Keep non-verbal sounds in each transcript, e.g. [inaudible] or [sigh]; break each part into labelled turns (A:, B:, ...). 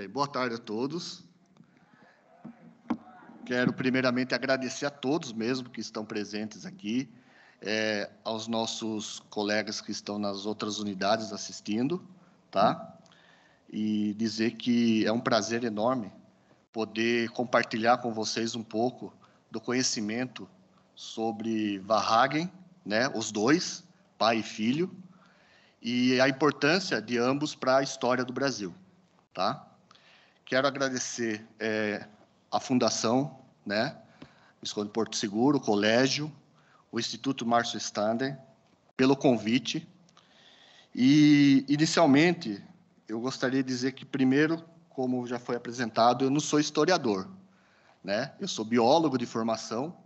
A: Bem, boa tarde a todos. Quero primeiramente agradecer a todos mesmo que estão presentes aqui, é, aos nossos colegas que estão nas outras unidades assistindo, tá? E dizer que é um prazer enorme poder compartilhar com vocês um pouco do conhecimento sobre Varhagen, né? Os dois, pai e filho, e a importância de ambos para a história do Brasil, tá? Quero agradecer é, a Fundação, né? Escola Porto Seguro, o Colégio, o Instituto Márcio Stander, pelo convite. E, inicialmente, eu gostaria de dizer que, primeiro, como já foi apresentado, eu não sou historiador, né? Eu sou biólogo de formação,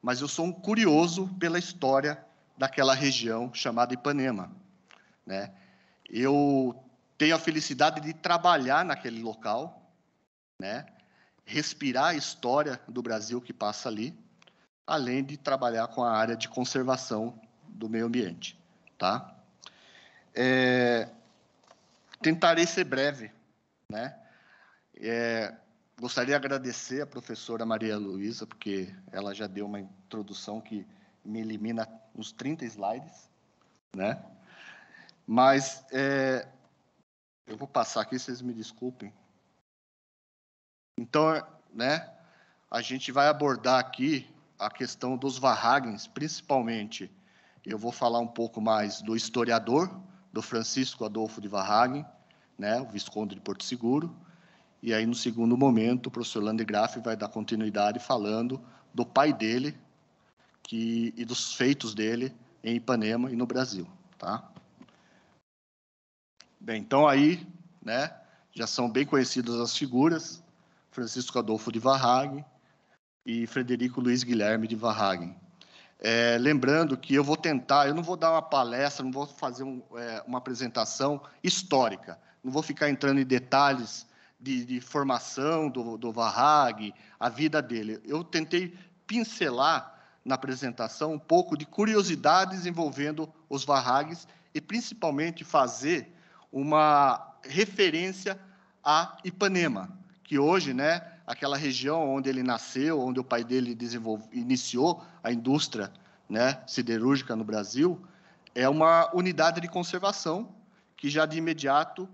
A: mas eu sou um curioso pela história daquela região chamada Ipanema, né? Eu tenho a felicidade de trabalhar naquele local, né? respirar a história do Brasil que passa ali, além de trabalhar com a área de conservação do meio ambiente. Tá? É, tentarei ser breve. Né? É, gostaria de agradecer a professora Maria Luísa, porque ela já deu uma introdução que me elimina uns 30 slides. Né? Mas é, eu vou passar aqui, vocês me desculpem. Então, né, a gente vai abordar aqui a questão dos Varhagens, principalmente. Eu vou falar um pouco mais do historiador, do Francisco Adolfo de Varhagen, né, o Visconde de Porto Seguro. E aí, no segundo momento, o professor Landgraf vai dar continuidade falando do pai dele que, e dos feitos dele em Ipanema e no Brasil. Tá? Bem, então aí, né, já são bem conhecidas as figuras, Francisco Adolfo de Varragem e Frederico Luiz Guilherme de Varragem. É, lembrando que eu vou tentar, eu não vou dar uma palestra, não vou fazer um, é, uma apresentação histórica, não vou ficar entrando em detalhes de, de formação do, do Varrag, a vida dele. Eu tentei pincelar na apresentação um pouco de curiosidades envolvendo os Varrags e principalmente fazer uma referência a Ipanema, que hoje, né, aquela região onde ele nasceu, onde o pai dele iniciou a indústria né, siderúrgica no Brasil, é uma unidade de conservação que já de imediato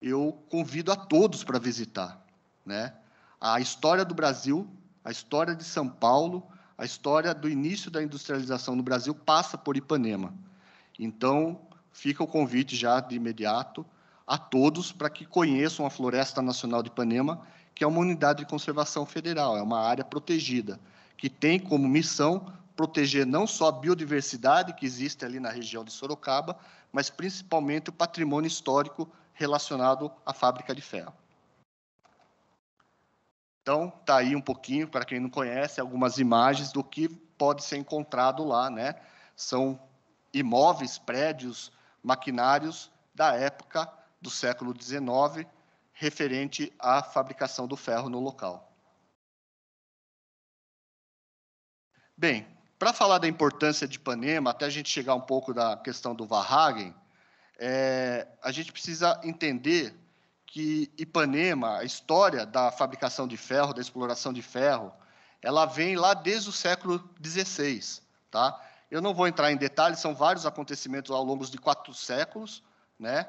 A: eu convido a todos para visitar. Né? A história do Brasil, a história de São Paulo, a história do início da industrialização no Brasil passa por Ipanema. Então, fica o convite já de imediato a todos para que conheçam a Floresta Nacional de Ipanema, que é uma unidade de conservação federal, é uma área protegida, que tem como missão proteger não só a biodiversidade que existe ali na região de Sorocaba, mas principalmente o patrimônio histórico relacionado à fábrica de ferro. Então, está aí um pouquinho, para quem não conhece, algumas imagens do que pode ser encontrado lá, né? São imóveis, prédios, maquinários da época do século XIX referente à fabricação do ferro no local. Bem, para falar da importância de Ipanema, até a gente chegar um pouco da questão do Varhagen, é, a gente precisa entender que Ipanema, a história da fabricação de ferro, da exploração de ferro, ela vem lá desde o século XVI, tá? Eu não vou entrar em detalhes, são vários acontecimentos ao longo de quatro séculos, né?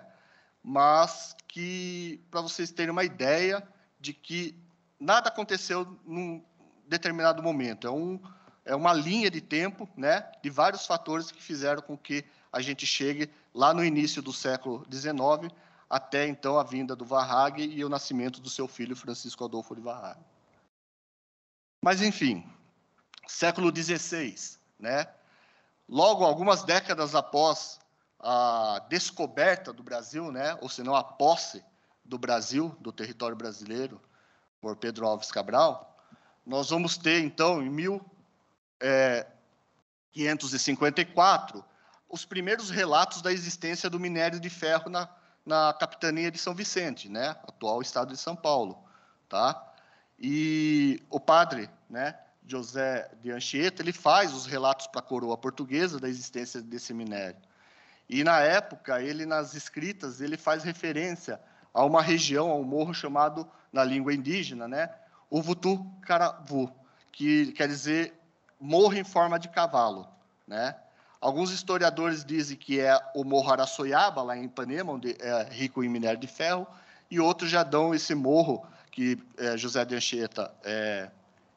A: mas que, para vocês terem uma ideia de que nada aconteceu num determinado momento. É, um, é uma linha de tempo né? de vários fatores que fizeram com que a gente chegue lá no início do século XIX até então a vinda do Varrag e o nascimento do seu filho Francisco Adolfo de Varrag. Mas enfim, século XVI, né? Logo, algumas décadas após a descoberta do Brasil, né, ou senão não a posse do Brasil, do território brasileiro, por Pedro Alves Cabral, nós vamos ter, então, em 1554, é, os primeiros relatos da existência do minério de ferro na, na capitania de São Vicente, né, atual estado de São Paulo, tá? E o padre, né, José de Anchieta, ele faz os relatos para a coroa portuguesa da existência desse minério. E na época, ele nas escritas, ele faz referência a uma região, a um morro chamado na língua indígena, né, o Vutu Caravu, que quer dizer morro em forma de cavalo, né? Alguns historiadores dizem que é o Morro Araçoiaba, lá em Ipanema, onde é rico em minério de ferro, e outros já dão esse morro que é, José de Anchieta é,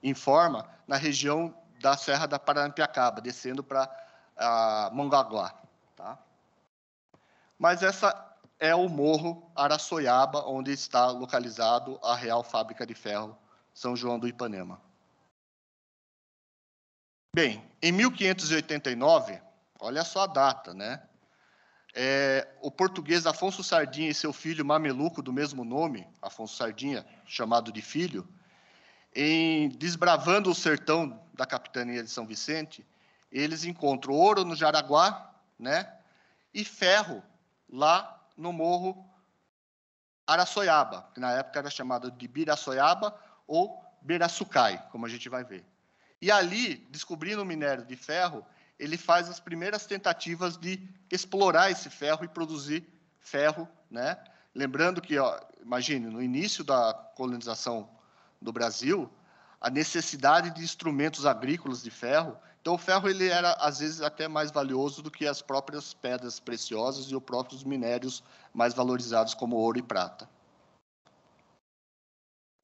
A: em forma na região da Serra da Paranapiacaba, descendo para Mongaguá. Tá? Mas essa é o Morro Araçoiaba, onde está localizado a Real Fábrica de Ferro São João do Ipanema. Bem, em 1589, olha só a data, né? É, o português Afonso Sardinha e seu filho mameluco do mesmo nome, Afonso Sardinha, chamado de filho, em Desbravando o Sertão da Capitania de São Vicente, eles encontram ouro no Jaraguá, né? E ferro lá no morro Araçoiaba, que na época era chamado de Biraçoiaba ou Beraçucai, como a gente vai ver. E ali, descobrindo o minério de ferro, ele faz as primeiras tentativas de explorar esse ferro e produzir ferro, né? Lembrando que, ó, imagine, no início da colonização do Brasil, a necessidade de instrumentos agrícolas de ferro. Então, o ferro ele era, às vezes, até mais valioso do que as próprias pedras preciosas e os próprios minérios mais valorizados, como ouro e prata.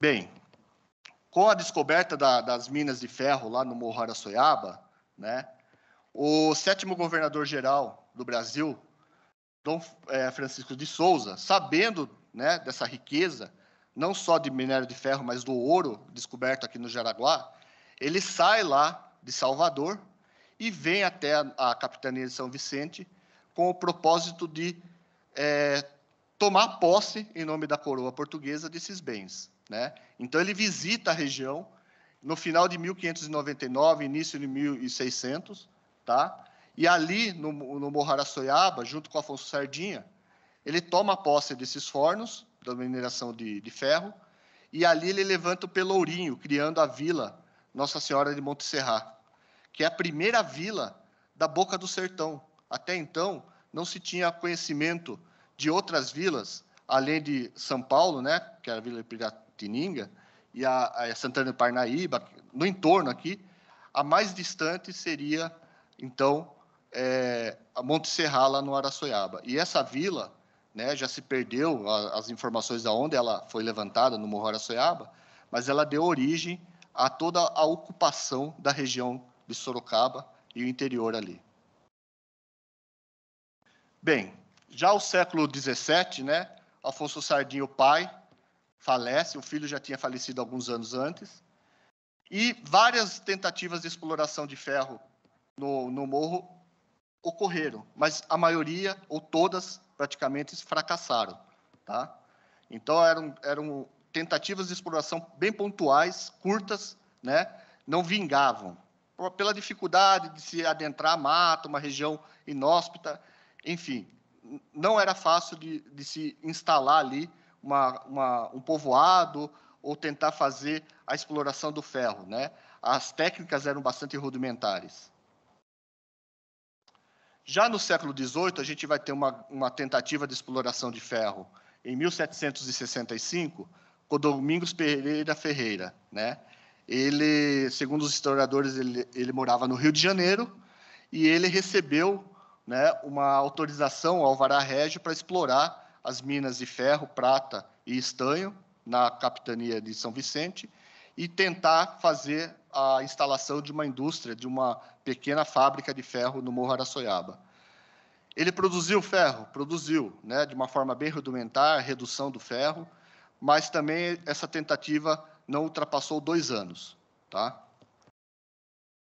A: Bem, com a descoberta da, das minas de ferro lá no Morro Araçoiaba, né, o sétimo governador-geral do Brasil, Dom é, Francisco de Souza, sabendo né, dessa riqueza, não só de minério de ferro, mas do ouro descoberto aqui no Jaraguá, ele sai lá de Salvador e vem até a, capitania de São Vicente com o propósito de é, tomar posse, em nome da coroa portuguesa, desses bens. Né? Então, ele visita a região no final de 1599, início de 1600, tá? e ali, no, no Morro Araçoiaba, junto com Afonso Sardinha, ele toma posse desses fornos da mineração de, de ferro, e ali ele levanta o Pelourinho, criando a vila Nossa Senhora de Monte Serrat, que é a primeira vila da Boca do Sertão. Até então, não se tinha conhecimento de outras vilas, além de São Paulo, né, que era a Vila Piratininga, e a, a Santana de Parnaíba, no entorno aqui, a mais distante seria, então, é, a Monte Serrat lá no Araçoiaba. E essa vila né, já se perdeu a, as informações de onde ela foi levantada, no Morro Araçoiaba, mas ela deu origem a toda a ocupação da região de Sorocaba e o interior ali. Bem, já o século XVII, né, Afonso Sardinha, o pai, falece, o filho já tinha falecido alguns anos antes, e várias tentativas de exploração de ferro no, no morro ocorreram, mas a maioria, ou todas, praticamente fracassaram. Tá? Então, eram, eram tentativas de exploração bem pontuais, curtas, né? não vingavam. Pela dificuldade de se adentrar a mata, uma região inóspita, enfim, não era fácil de, de se instalar ali uma, uma, um povoado ou tentar fazer a exploração do ferro. Né? As técnicas eram bastante rudimentares. Já no século XVIII, a gente vai ter uma, uma tentativa de exploração de ferro. Em 1765, com Domingos Pereira Ferreira, né? Ele, segundo os historiadores, ele, ele morava no Rio de Janeiro e ele recebeu né, uma autorização ao Vará Régio para explorar as minas de ferro, prata e estanho na capitania de São Vicente e tentar fazer a instalação de uma indústria, de uma pequena fábrica de ferro no Morro Araçoiaba. Ele produziu ferro, produziu, né, de uma forma bem rudimentar, redução do ferro, mas também essa tentativa não ultrapassou dois anos. Tá?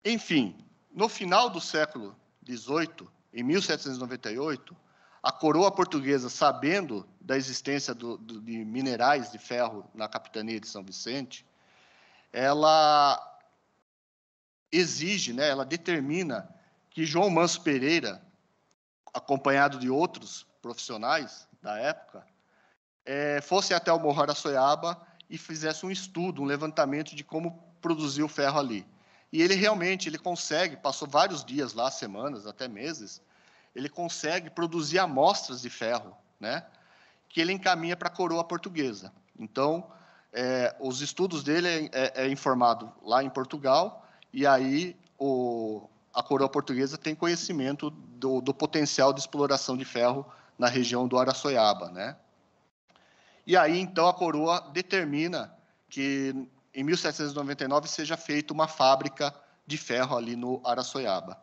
A: Enfim, no final do século XVIII, em 1798, a coroa portuguesa, sabendo da existência do, do, de minerais de ferro na capitania de São Vicente, ela exige, né, ela determina que João Manso Pereira, acompanhado de outros profissionais da época, é, fosse até o Morro Araçoiaba e fizesse um estudo, um levantamento de como produzir o ferro ali. E ele realmente, ele consegue, passou vários dias lá, semanas, até meses, ele consegue produzir amostras de ferro, né? Que ele encaminha para a coroa portuguesa. Então, é, os estudos dele é, é, é informado lá em Portugal e aí o, a coroa portuguesa tem conhecimento do, do, potencial de exploração de ferro na região do Araçoiaba, né? E aí, então, a coroa determina que em 1799 seja feita uma fábrica de ferro ali no Araçoiaba.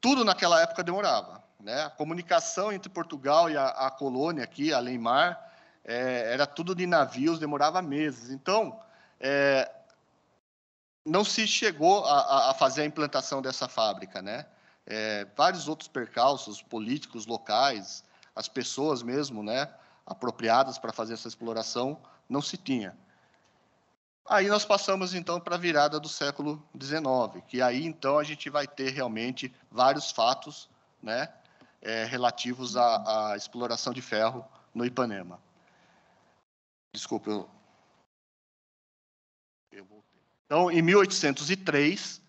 A: Tudo naquela época demorava, né? A comunicação entre Portugal e a, a colônia aqui, além mar, é, era tudo de navios, demorava meses. Então, é, não se chegou a, a, fazer a implantação dessa fábrica, né? É, vários outros percalços políticos locais, as pessoas mesmo, né, apropriadas para fazer essa exploração, não se tinha. Aí nós passamos então para a virada do século XIX, que aí então a gente vai ter realmente vários fatos, né, é, relativos à, à exploração de ferro no Ipanema. Desculpa, eu então, em 1803,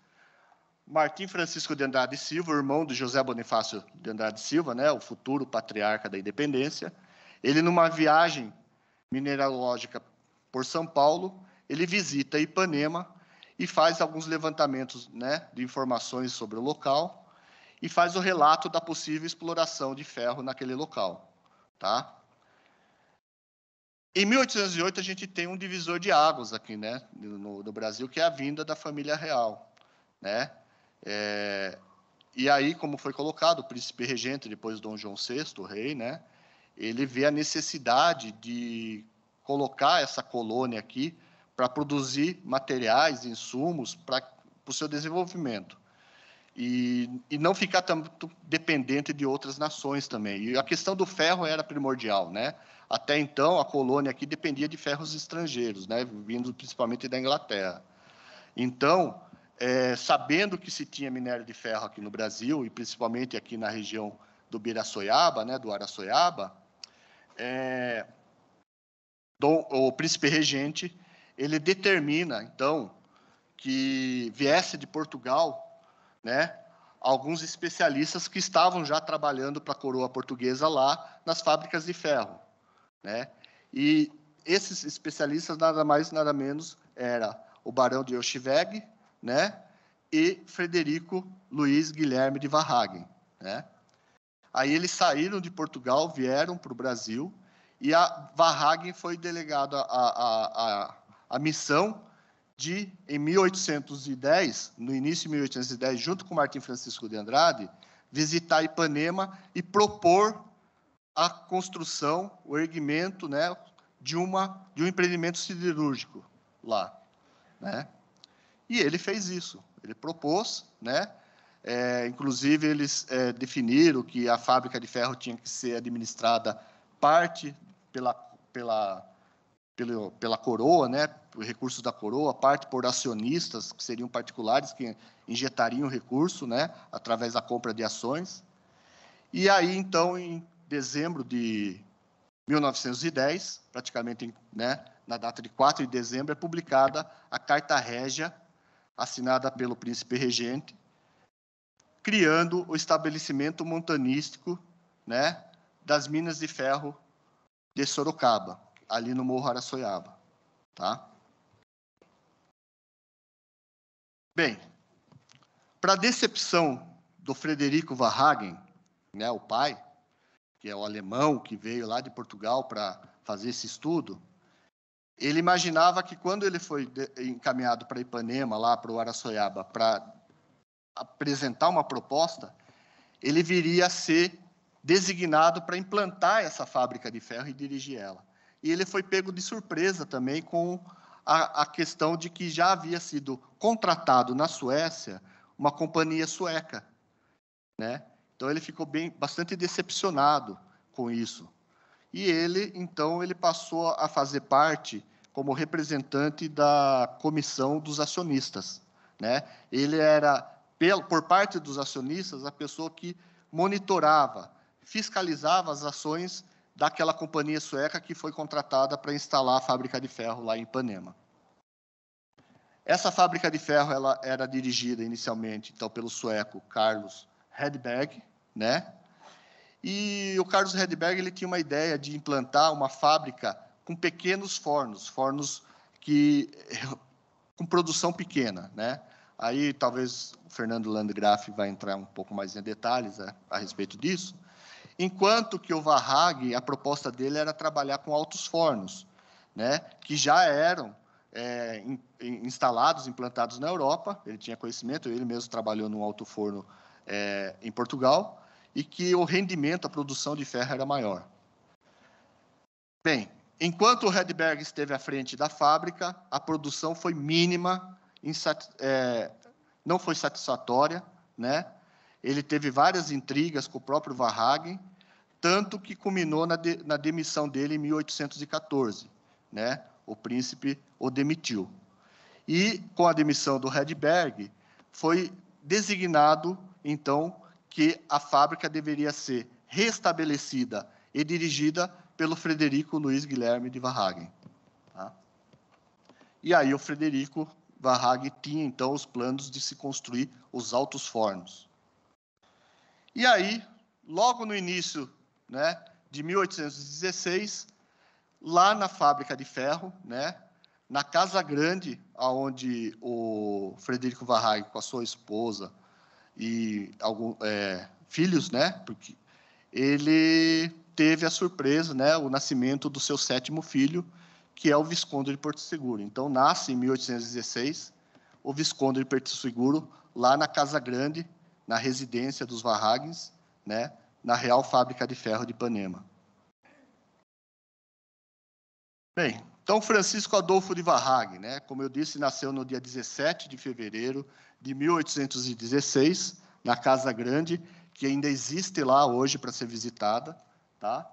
A: Martim Francisco de Andrade Silva, irmão de José Bonifácio de Andrade Silva, né, o futuro patriarca da independência, ele numa viagem mineralógica por São Paulo, ele visita Ipanema e faz alguns levantamentos, né, de informações sobre o local e faz o relato da possível exploração de ferro naquele local, tá? Em 1808, a gente tem um divisor de águas aqui né, no, no Brasil, que é a vinda da família real. Né? É, e aí, como foi colocado, o príncipe regente, depois Dom João VI, o rei, né, ele vê a necessidade de colocar essa colônia aqui para produzir materiais, insumos para o seu desenvolvimento e, e não ficar tanto dependente de outras nações também. E a questão do ferro era primordial, né? Até então, a colônia aqui dependia de ferros estrangeiros, né? Vindo principalmente da Inglaterra. Então, é, sabendo que se tinha minério de ferro aqui no Brasil, e principalmente aqui na região do Biraçoiaba, né, do Araçoiaba, é, Dom, o príncipe regente, ele determina, então, que viesse de Portugal né? Alguns especialistas que estavam já trabalhando para a coroa portuguesa lá nas fábricas de ferro, né? E esses especialistas nada mais nada menos era o barão de Oshweg, né? E Frederico Luiz Guilherme de Varhagen, né? Aí eles saíram de Portugal, vieram para o Brasil e a Varhagen foi delegada a, a, a missão de, em 1810, no início de 1810, junto com Martim Francisco de Andrade, visitar Ipanema e propor a construção, o erguimento, né, de uma de um empreendimento siderúrgico lá, né? E ele fez isso. Ele propôs, né? É, inclusive eles é, definiram que a fábrica de ferro tinha que ser administrada parte pela pela pelo, pela coroa, né, por recursos da coroa, parte por acionistas, que seriam particulares que injetariam recurso né, através da compra de ações. E aí, então, em dezembro de 1910, praticamente né, na data de 4 de dezembro, é publicada a Carta Régia, assinada pelo príncipe regente, criando o estabelecimento montanístico né, das minas de ferro de Sorocaba ali no Morro Araçoiaba, tá? Bem, para decepção do Frederico Verhagen, né, o pai, que é o alemão que veio lá de Portugal para fazer esse estudo, ele imaginava que quando ele foi encaminhado para Ipanema, lá para o Araçoiaba, para apresentar uma proposta, ele viria a ser designado para implantar essa fábrica de ferro e dirigir ela e ele foi pego de surpresa também com a, a questão de que já havia sido contratado na Suécia uma companhia sueca, né? Então ele ficou bem, bastante decepcionado com isso. E ele, então, ele passou a fazer parte como representante da comissão dos acionistas, né? Ele era por parte dos acionistas a pessoa que monitorava, fiscalizava as ações daquela companhia sueca que foi contratada para instalar a fábrica de ferro lá em Ipanema. Essa fábrica de ferro ela era dirigida inicialmente então pelo sueco Carlos Hedberg, né? E o Carlos Hedberg ele tinha uma ideia de implantar uma fábrica com pequenos fornos, fornos que [laughs] com produção pequena, né? Aí talvez o Fernando Landgraf vai entrar um pouco mais em detalhes a, né, a respeito disso. Enquanto que o Varrag, a proposta dele era trabalhar com altos fornos, né? que já eram é, in, instalados, implantados na Europa. Ele tinha conhecimento, ele mesmo trabalhou num alto forno é, em Portugal, e que o rendimento, a produção de ferro era maior. Bem, enquanto o Redberg esteve à frente da fábrica, a produção foi mínima, é, não foi satisfatória, né? Ele teve várias intrigas com o próprio Varhagen, tanto que culminou na, de, na demissão dele em 1814. Né? O príncipe o demitiu. E, com a demissão do Redberg, foi designado, então, que a fábrica deveria ser restabelecida e dirigida pelo Frederico Luiz Guilherme de Varhagen. Tá? E aí o Frederico Varhagen tinha, então, os planos de se construir os altos fornos. E aí, logo no início né, de 1816, lá na fábrica de ferro, né, na Casa Grande, onde o Frederico Varrag com a sua esposa e alguns é, filhos, né, porque ele teve a surpresa, né, o nascimento do seu sétimo filho, que é o Visconde de Porto Seguro. Então, nasce em 1816 o Visconde de Porto Seguro, lá na Casa Grande, na residência dos Varragues, né, na Real Fábrica de Ferro de Ipanema. Bem, então Francisco Adolfo de Varrag, né, como eu disse, nasceu no dia 17 de fevereiro de 1816, na Casa Grande, que ainda existe lá hoje para ser visitada, tá?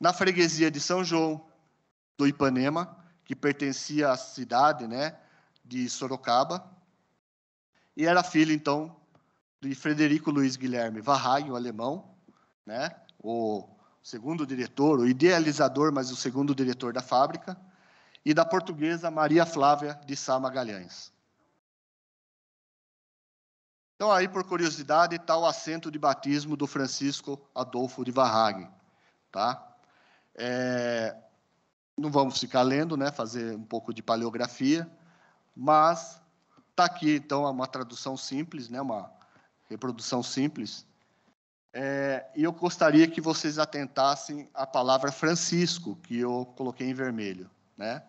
A: Na freguesia de São João do Ipanema, que pertencia à cidade, né, de Sorocaba, e era filho então de Frederico Luiz Guilherme Varrag, o alemão, né? o segundo diretor, o idealizador, mas o segundo diretor da fábrica, e da portuguesa Maria Flávia de Sá Magalhães. Então, aí, por curiosidade, está o assento de batismo do Francisco Adolfo de Varrag. Tá? É, não vamos ficar lendo, né? fazer um pouco de paleografia, mas está aqui, então, uma tradução simples, né? uma, reprodução simples. É, e eu gostaria que vocês atentassem à palavra Francisco, que eu coloquei em vermelho. Né?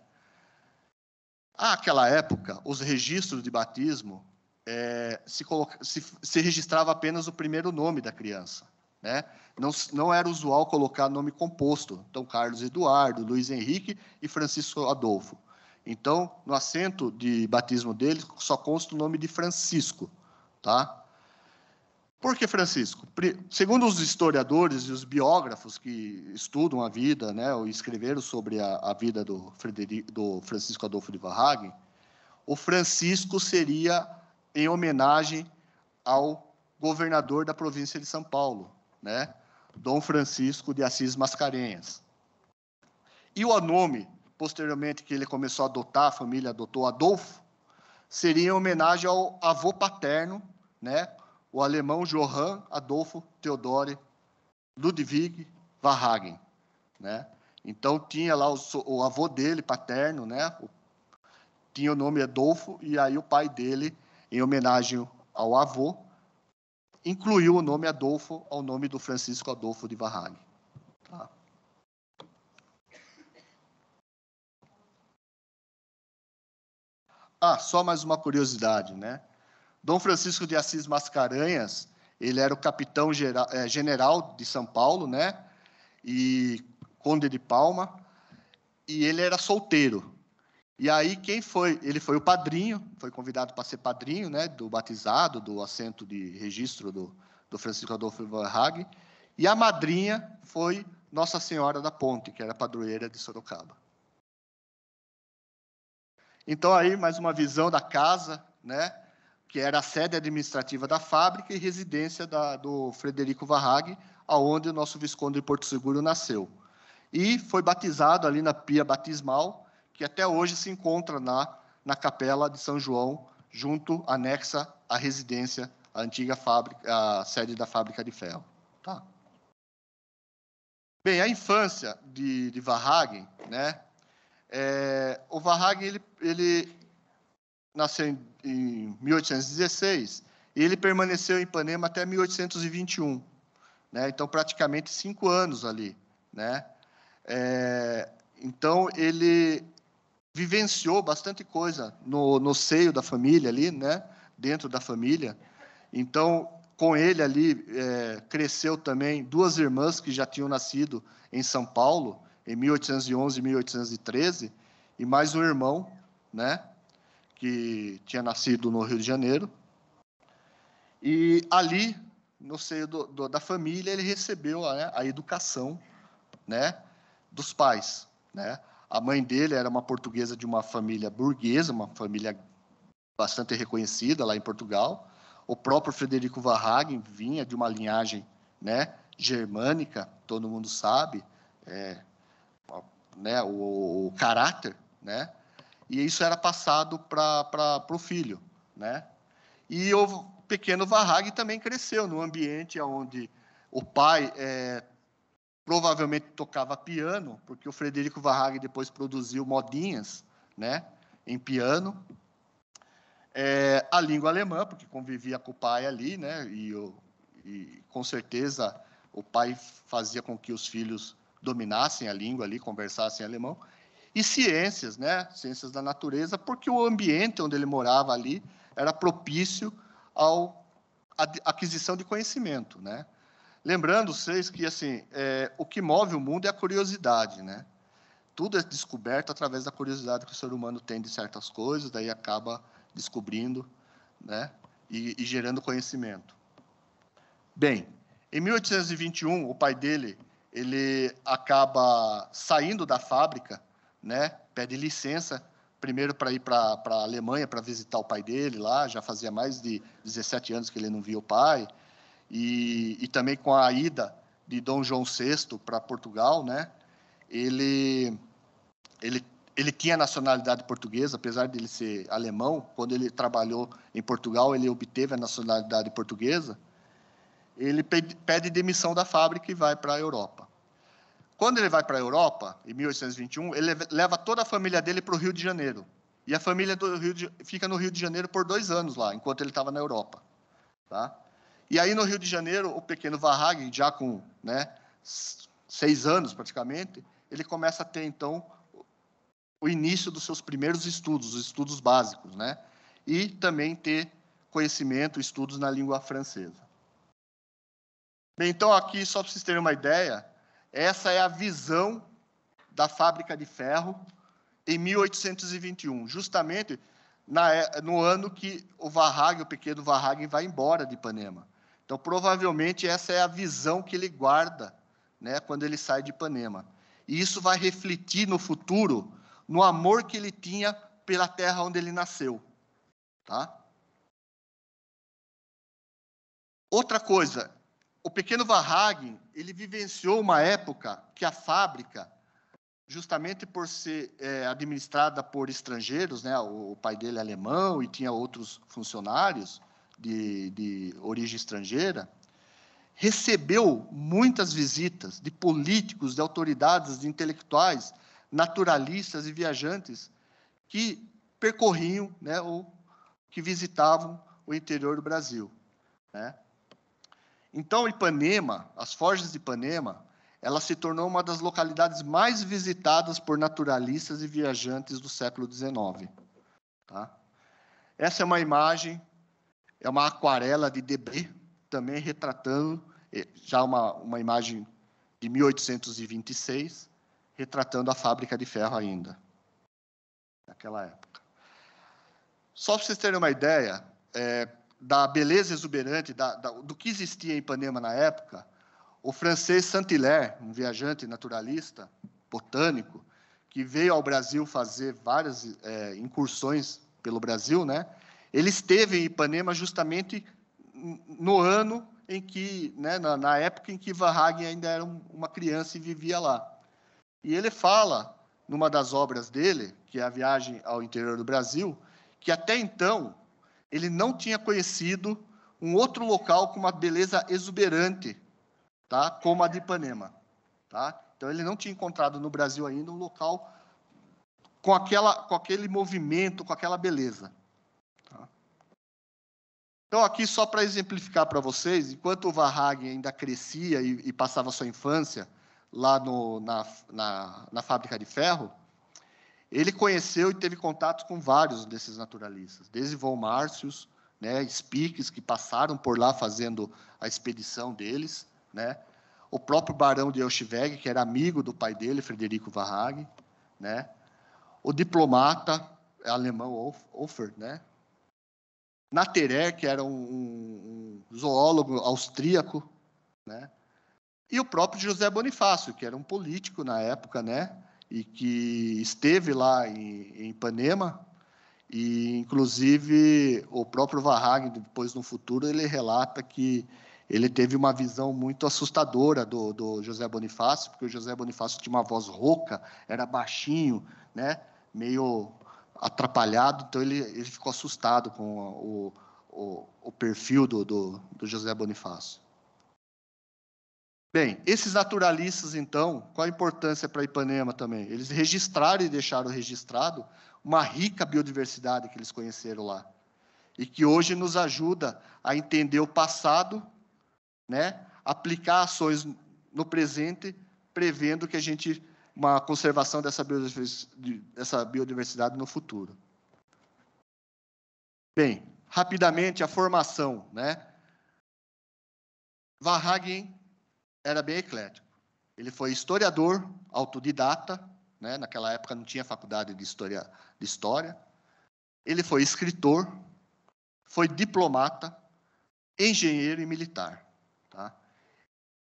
A: Àquela época, os registros de batismo é, se, coloca, se, se, registrava apenas o primeiro nome da criança. Né? Não, não era usual colocar nome composto, então Carlos Eduardo, Luiz Henrique e Francisco Adolfo. Então, no assento de batismo dele, só consta o nome de Francisco, tá? Por que, Francisco? Segundo os historiadores e os biógrafos que estudam a vida, né, ou escreveram sobre a, a vida do, do Francisco Adolfo de Varragem, o Francisco seria em homenagem ao governador da província de São Paulo, né, Dom Francisco de Assis Mascarenhas. E o nome, posteriormente, que ele começou a adotar, a família adotou Adolfo, seria em homenagem ao avô paterno, né, o alemão Johann Adolfo Theodore Ludwig Varhagen, né? Então tinha lá o, o avô dele paterno, né? O, tinha o nome Adolfo e aí o pai dele, em homenagem ao avô, incluiu o nome Adolfo ao nome do Francisco Adolfo de Varhagen. Tá? Ah, só mais uma curiosidade, né? Dom Francisco de Assis Mascarenhas, ele era o capitão eh, general de São Paulo, né? E Conde de Palma, e ele era solteiro. E aí quem foi? Ele foi o padrinho, foi convidado para ser padrinho, né, do batizado, do assento de registro do, do Francisco Adolfo Van Hague, e a madrinha foi Nossa Senhora da Ponte, que era padroeira de Sorocaba. Então aí mais uma visão da casa, né? que era a sede administrativa da fábrica e residência da, do Frederico Varrag, aonde o nosso Visconde de Porto Seguro nasceu. E foi batizado ali na pia batismal, que até hoje se encontra na, na capela de São João, junto, anexa à residência, à antiga fábrica, a sede da fábrica de ferro. Tá. Bem, a infância de, de Varhagen, né? É, o Varhagen ele, ele nasceu em, em 1816 e ele permaneceu em Ipanema até 1821. Né? Então, praticamente cinco anos ali. Né? É, então, ele vivenciou bastante coisa no, no seio da família ali, né? dentro da família. Então, com ele ali, é, cresceu também duas irmãs que já tinham nascido em São Paulo, em 1811 e 1813, e mais um irmão, né? que tinha nascido no Rio de Janeiro. E ali, no seio do, do, da família, ele recebeu né, a educação né, dos pais. Né? A mãe dele era uma portuguesa de uma família burguesa, uma família bastante reconhecida lá em Portugal. O próprio Frederico Varhagen vinha de uma linhagem né, germânica, todo mundo sabe, é, né, o, o caráter né, e isso era passado para o filho. Né? E o pequeno Varrag também cresceu num ambiente onde o pai é, provavelmente tocava piano, porque o Frederico Varrag depois produziu modinhas né, em piano. É, a língua alemã, porque convivia com o pai ali, né, e, o, e com certeza o pai fazia com que os filhos dominassem a língua ali, conversassem alemão e ciências, né, ciências da natureza, porque o ambiente onde ele morava ali era propício ao à aquisição de conhecimento, né? Lembrando vocês que assim é, o que move o mundo é a curiosidade, né? Tudo é descoberto através da curiosidade que o ser humano tem de certas coisas, daí acaba descobrindo, né? E, e gerando conhecimento. Bem, em 1821 o pai dele ele acaba saindo da fábrica né? Pede licença primeiro para ir para a Alemanha para visitar o pai dele lá, já fazia mais de 17 anos que ele não via o pai, e, e também com a ida de Dom João VI para Portugal, né? Ele, ele, ele tinha nacionalidade portuguesa, apesar de ele ser alemão, quando ele trabalhou em Portugal, ele obteve a nacionalidade portuguesa. Ele pede, pede demissão da fábrica e vai para a Europa. Quando ele vai para a Europa, em 1821, ele leva toda a família dele para o Rio de Janeiro. E a família do Rio de, fica no Rio de Janeiro por dois anos lá, enquanto ele estava na Europa. Tá? E aí, no Rio de Janeiro, o pequeno Varrag, já com né, seis anos praticamente, ele começa a ter, então, o início dos seus primeiros estudos, os estudos básicos, né? E também ter conhecimento, estudos na língua francesa. Bem, então, aqui, só para vocês terem uma ideia, essa é a visão da fábrica de ferro em 1821, justamente na, é, no ano que o Varrag, o pequeno Varrag, vai embora de Ipanema. Então, provavelmente, essa é a visão que ele guarda né, quando ele sai de Ipanema. E isso vai refletir no futuro, no amor que ele tinha pela terra onde ele nasceu. Tá? Outra coisa, o pequeno Varhagen, ele vivenciou uma época que a fábrica, justamente por ser é, administrada por estrangeiros, né, o, o, pai dele é alemão e tinha outros funcionários de, de origem estrangeira, recebeu muitas visitas de políticos, de autoridades, de intelectuais, naturalistas e viajantes que percorriam, né, ou que visitavam o interior do Brasil, né? Então, Ipanema, as forjas de Ipanema, ela se tornou uma das localidades mais visitadas por naturalistas e viajantes do século XIX. Tá? Essa é uma imagem, é uma aquarela de Debré, também retratando, é, já uma, uma imagem de 1826, retratando a fábrica de ferro ainda, naquela época. Só para vocês terem uma ideia, é, da beleza exuberante da, da, do que existia em Ipanema na época, o francês Saint-Hilaire, um viajante naturalista, botânico, que veio ao Brasil fazer várias é, incursões pelo Brasil, né? Ele esteve em Ipanema justamente no ano em que, né, na, na época em que Van Hagen ainda era um, uma criança e vivia lá. E ele fala numa das obras dele, que é a viagem ao interior do Brasil, que até então ele não tinha conhecido um outro local com uma beleza exuberante, tá? Como a de Ipanema, tá? Então ele não tinha encontrado no Brasil ainda um local com aquela, com aquele movimento, com aquela beleza. Tá? Então aqui só para exemplificar para vocês, enquanto o Varrag ainda crescia e, e, passava sua infância lá no, na, na, na fábrica de ferro, ele conheceu e teve contato com vários desses naturalistas, desde Von Márcios, né, Spikes, que passaram por lá fazendo a expedição deles, né, o próprio barão de Elchweg, que era amigo do pai dele, Frederico Varrag, né, o diplomata alemão Offert, né, Naterer, que era um, um zoólogo austríaco, né, e o próprio José Bonifácio, que era um político na época, né, e que esteve lá em, em Ipanema, e inclusive o próprio Varrag, depois no futuro, ele relata que ele teve uma visão muito assustadora do, do José Bonifácio, porque o José Bonifácio tinha uma voz rouca, era baixinho, né, meio atrapalhado, então ele, ele ficou assustado com o, o, o perfil do, do, do José Bonifácio. Bem, esses naturalistas, então, qual a importância para Ipanema também? Eles registraram e deixaram registrado uma rica biodiversidade que eles conheceram lá e que hoje nos ajuda a entender o passado, né? aplicar ações no presente, prevendo que a gente uma conservação dessa biodiversidade, dessa biodiversidade no futuro. Bem, rapidamente a formação, né? Varhagen era bem eclético. Ele foi historiador, autodidata, né? naquela época não tinha faculdade de história, de história. Ele foi escritor, foi diplomata, engenheiro e militar. Tá?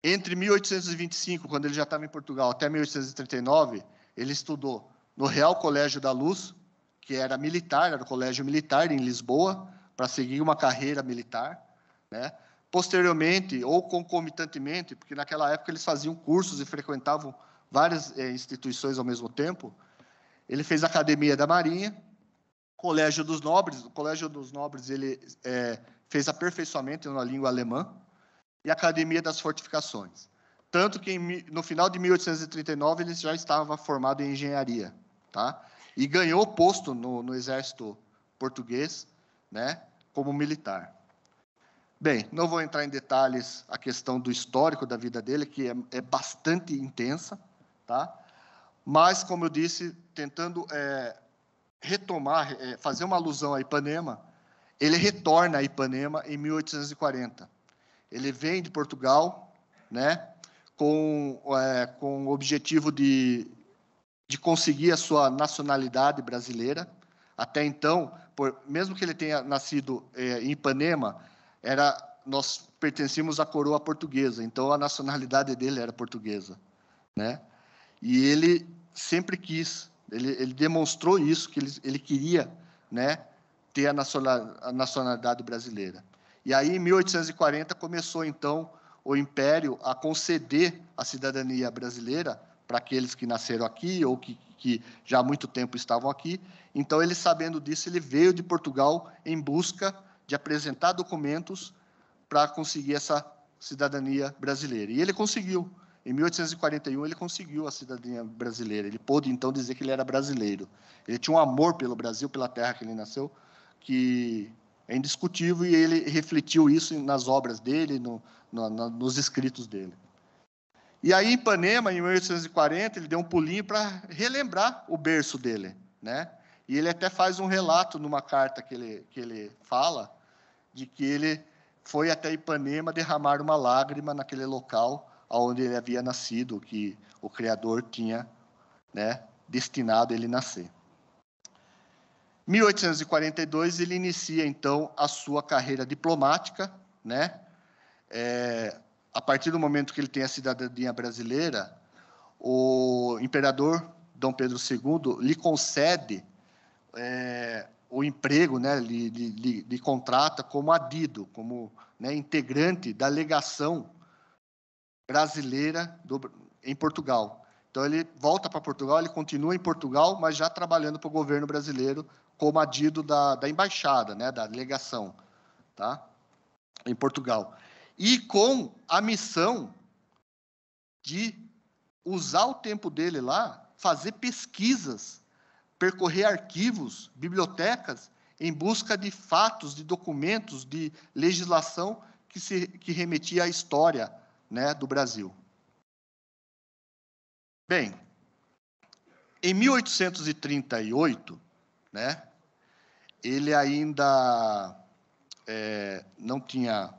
A: Entre 1825, quando ele já estava em Portugal, até 1839, ele estudou no Real Colégio da Luz, que era militar, era o colégio militar em Lisboa, para seguir uma carreira militar. Né? posteriormente ou concomitantemente, porque naquela época eles faziam cursos e frequentavam várias é, instituições ao mesmo tempo, ele fez Academia da Marinha, Colégio dos Nobres, o Colégio dos Nobres ele é, fez aperfeiçoamento na língua alemã e Academia das Fortificações. Tanto que em, no final de 1839 ele já estava formado em engenharia, tá? E ganhou posto no, no exército português, né, como militar. Bem, não vou entrar em detalhes a questão do histórico da vida dele, que é, é bastante intensa, tá? Mas, como eu disse, tentando é, retomar, é, fazer uma alusão a Ipanema, ele retorna a Ipanema em 1840. Ele vem de Portugal, né? Com, é, com o objetivo de, de conseguir a sua nacionalidade brasileira. Até então, por, mesmo que ele tenha nascido é, em Ipanema, era nós pertencíamos à coroa portuguesa, então a nacionalidade dele era portuguesa, né? E ele sempre quis, ele, ele demonstrou isso que ele, ele queria, né, ter a nacionalidade, a nacionalidade brasileira. E aí, em 1840, começou então o Império a conceder a cidadania brasileira para aqueles que nasceram aqui ou que, que, já há muito tempo estavam aqui. Então, ele sabendo disso, ele veio de Portugal em busca de apresentar documentos para conseguir essa cidadania brasileira. E ele conseguiu. Em 1841, ele conseguiu a cidadania brasileira. Ele pôde, então, dizer que ele era brasileiro. Ele tinha um amor pelo Brasil, pela terra que ele nasceu, que é indiscutível, e ele refletiu isso nas obras dele, no, no, no, nos escritos dele. E aí, em Ipanema, em 1840, ele deu um pulinho para relembrar o berço dele, né? E ele até faz um relato numa carta que ele, que ele fala de que ele foi até Ipanema derramar uma lágrima naquele local onde ele havia nascido, que o Criador tinha né, destinado ele nascer. 1842 ele inicia então a sua carreira diplomática, né? É, a partir do momento que ele tem a cidadania brasileira, o imperador Dom Pedro II lhe concede é, o emprego, né, lhe, lhe, lhe, contrata como adido, como né, integrante da legação brasileira do, em Portugal. Então ele volta para Portugal, ele continua em Portugal, mas já trabalhando para o governo brasileiro como adido da, da embaixada, né, da legação, tá, em Portugal. E com a missão de usar o tempo dele lá, fazer pesquisas percorrer arquivos, bibliotecas, em busca de fatos, de documentos, de legislação que, se, que remetia à história né, do Brasil. Bem, em 1838, né, ele ainda é, não tinha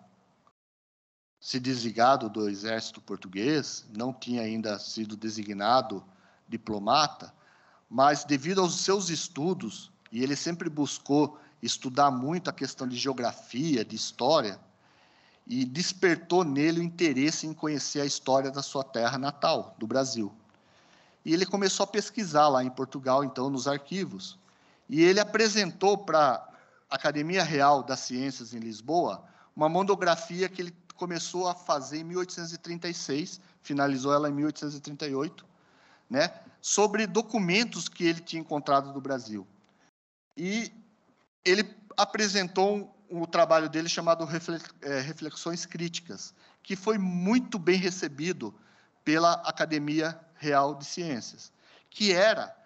A: se desligado do exército português, não tinha ainda sido designado diplomata, mas devido aos seus estudos, e ele sempre buscou estudar muito a questão de geografia, de história, e despertou nele o interesse em conhecer a história da sua terra natal, do Brasil. E ele começou a pesquisar lá em Portugal, então, nos arquivos. E ele apresentou para a Academia Real das Ciências em Lisboa uma monografia que ele começou a fazer em 1836, finalizou ela em 1838, né, sobre documentos que ele tinha encontrado do Brasil. E ele apresentou o um, um trabalho dele chamado eh, Reflexões Críticas, que foi muito bem recebido pela Academia Real de Ciências, que era,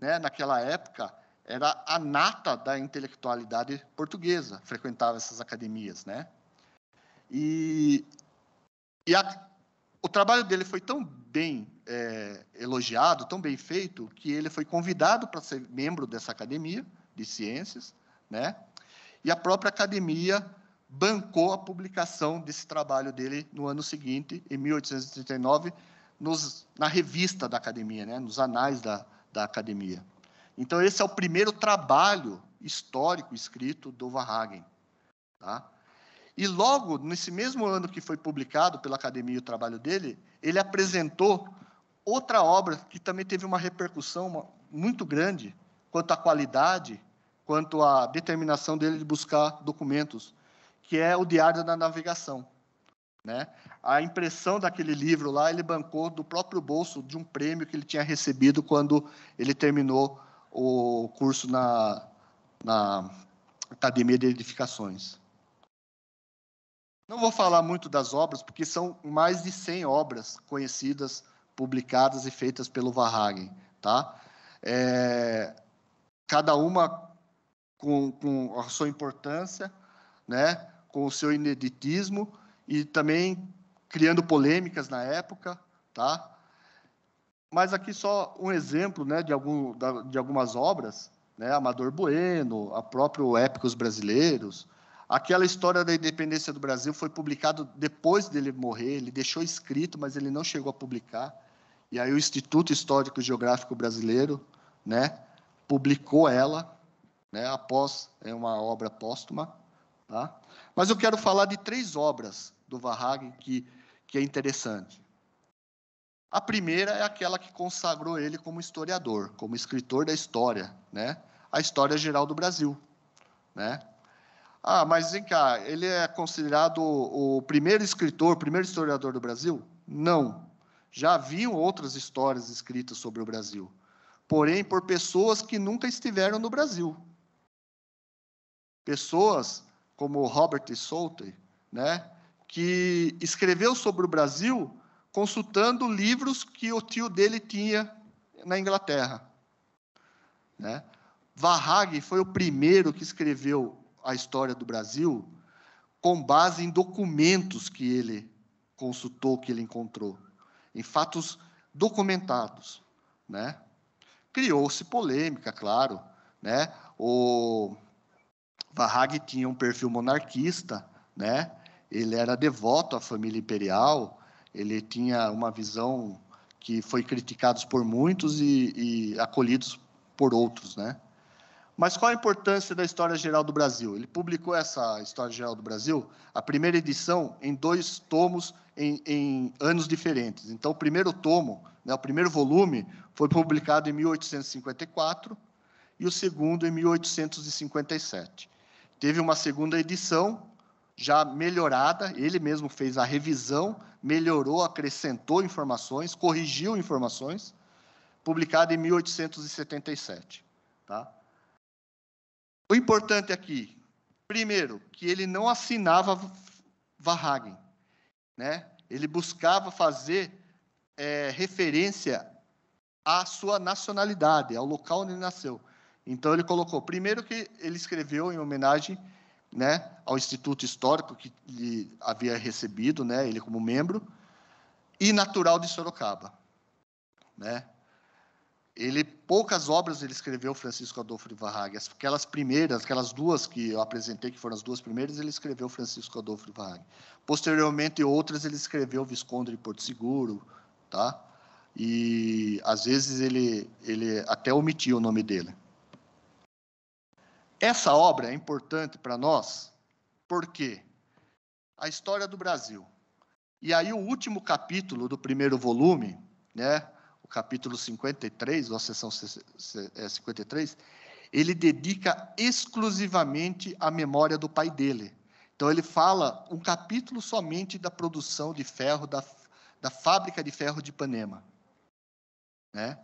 A: né, naquela época, era a nata da intelectualidade portuguesa, frequentava essas academias, né? E, e a, o trabalho dele foi tão bem é, elogiado, tão bem feito, que ele foi convidado para ser membro dessa academia de ciências, né? E a própria academia bancou a publicação desse trabalho dele no ano seguinte, em 1839, nos, na revista da academia, né? nos anais da, da academia. Então, esse é o primeiro trabalho histórico escrito do Verhagen. Tá? E logo, nesse mesmo ano que foi publicado pela academia o trabalho dele, ele apresentou outra obra que também teve uma repercussão muito grande quanto à qualidade, quanto à determinação dele de buscar documentos, que é o Diário da Navegação. Né? A impressão daquele livro lá, ele bancou do próprio bolso de um prêmio que ele tinha recebido quando ele terminou o curso na, na Academia de Edificações. Não vou falar muito das obras, porque são mais de 100 obras conhecidas, publicadas e feitas pelo Varhagen. Tá? É, cada uma com, com, a sua importância, né? com o seu ineditismo e também criando polêmicas na época. Tá? Mas aqui só um exemplo né, de, algum, de algumas obras, né, Amador Bueno, a próprio Épicos Brasileiros, Aquela história da independência do Brasil foi publicado depois dele morrer, ele deixou escrito, mas ele não chegou a publicar. E aí o Instituto Histórico e Geográfico Brasileiro, né, publicou ela, né, após é uma obra póstuma, tá? Mas eu quero falar de três obras do Varrag que que é interessante. A primeira é aquela que consagrou ele como historiador, como escritor da história, né? A história geral do Brasil, né? Ah, mas vem cá, ele é considerado o primeiro escritor, o primeiro historiador do Brasil? Não. Já haviam outras histórias escritas sobre o Brasil, porém por pessoas que nunca estiveram no Brasil. Pessoas como Robert Souter, né, que escreveu sobre o Brasil consultando livros que o tio dele tinha na Inglaterra. Né? Varrag foi o primeiro que escreveu a história do Brasil com base em documentos que ele consultou, que ele encontrou, em fatos documentados, né? Criou-se polêmica, claro, né? O Varrag tinha um perfil monarquista, né? Ele era devoto à família imperial, ele tinha uma visão que foi criticados por muitos e, e acolhidos por outros, né? Mas qual a importância da História Geral do Brasil? Ele publicou essa História Geral do Brasil, a primeira edição, em dois tomos em, em anos diferentes. Então, o primeiro tomo, né, o primeiro volume, foi publicado em 1854 e o segundo em 1857. Teve uma segunda edição, já melhorada, ele mesmo fez a revisão, melhorou, acrescentou informações, corrigiu informações, publicada em 1877. Tá? O importante aqui, primeiro, que ele não assinava Varhagen, né? Ele buscava fazer é, referência à sua nacionalidade, ao local onde ele nasceu. Então ele colocou, primeiro que ele escreveu em homenagem, né, ao Instituto Histórico que ele havia recebido, né, ele como membro, e natural de Sorocaba, né? Ele poucas obras ele escreveu Francisco Adolfo de Varrag. Aquelas primeiras, aquelas duas que eu apresentei que foram as duas primeiras, ele escreveu Francisco Adolfo de Varrag. Posteriormente outras ele escreveu Visconde de Porto Seguro, tá? E às vezes ele ele até omitiu o nome dele. Essa obra é importante para nós porque a história do Brasil. E aí o último capítulo do primeiro volume, né, capítulo 53, ou a sessão 53, é, ele dedica exclusivamente à memória do pai dele. Então, ele fala um capítulo somente da produção de ferro, da, da fábrica de ferro de Ipanema. Né?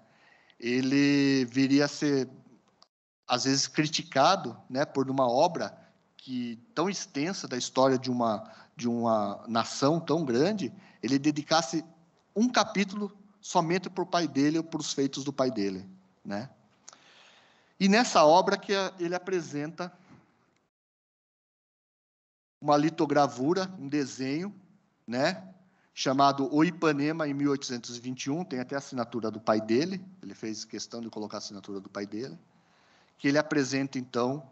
A: Ele viria a ser, às vezes, criticado né, por uma obra que tão extensa da história de uma, de uma nação tão grande, ele dedicasse um capítulo somente por pai dele ou por os feitos do pai dele, né? E nessa obra que eh, ele apresenta uma litogravura, um desenho, né, chamado O Ipanema em 1821, tem até a assinatura do pai dele, ele fez questão de colocar a assinatura do pai dele, que ele apresenta então,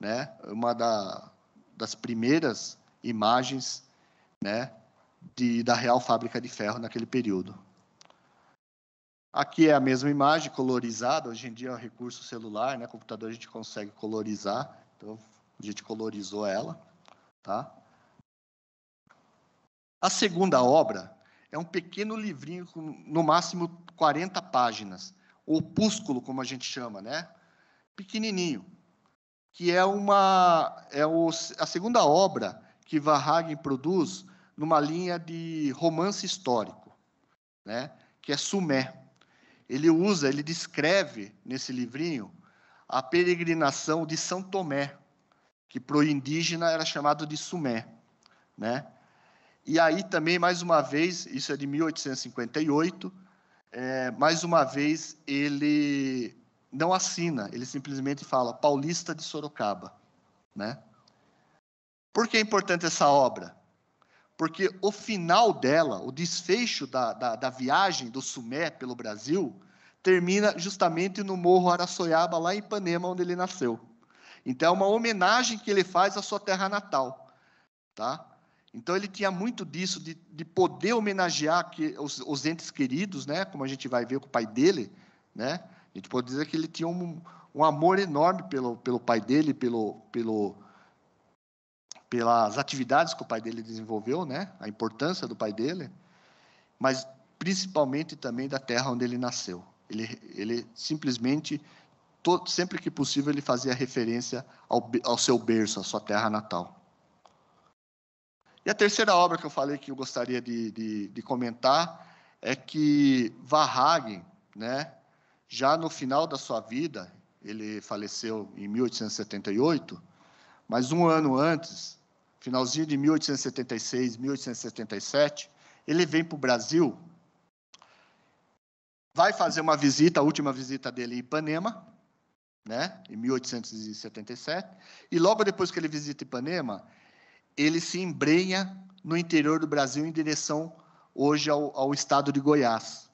A: né, uma da, das primeiras imagens, né, de, da Real Fábrica de Ferro naquele período. Aqui é a mesma imagem colorizada. Hoje em dia é um recurso celular, né? Computador a gente consegue colorizar. Então, a gente colorizou ela, tá? A segunda obra é um pequeno livrinho com, no máximo 40 páginas, opúsculo, como a gente chama, né? Pequenininho, que é uma é o, a segunda obra que Varhagen produz numa linha de romance histórico, né? Que é Sumé ele usa, ele descreve nesse livrinho a peregrinação de São Tomé, que para o indígena era chamado de Sumé, né? E aí também, mais uma vez, isso é de 1858, é, mais uma vez ele não assina, ele simplesmente fala Paulista de Sorocaba, né? Por que é importante essa obra? porque o final dela, o desfecho da, da, da viagem do Sumé pelo Brasil, termina justamente no Morro Araçoiaba, lá em Ipanema, onde ele nasceu. Então, é uma homenagem que ele faz à sua terra natal. Tá? Então, ele tinha muito disso, de, de poder homenagear que, os, os, entes queridos, né? como a gente vai ver com o pai dele. Né? A gente pode dizer que ele tinha um, um amor enorme pelo, pelo pai dele, pelo, pelo, pelas atividades que o pai dele desenvolveu, né? A importância do pai dele, mas principalmente também da terra onde ele nasceu. Ele, ele simplesmente todo, sempre que possível ele fazia referência ao, ao seu berço, à sua terra natal. E a terceira obra que eu falei que eu gostaria de, de, de comentar é que Varhagen, né? Já no final da sua vida, ele faleceu em 1878, mas um ano antes, finalzinho de 1876, 1877, ele vem para o Brasil, vai fazer uma visita, a última visita dele em Ipanema, né, em 1877, e logo depois que ele visita Ipanema, ele se embrenha no interior do Brasil em direção hoje ao, ao estado de Goiás.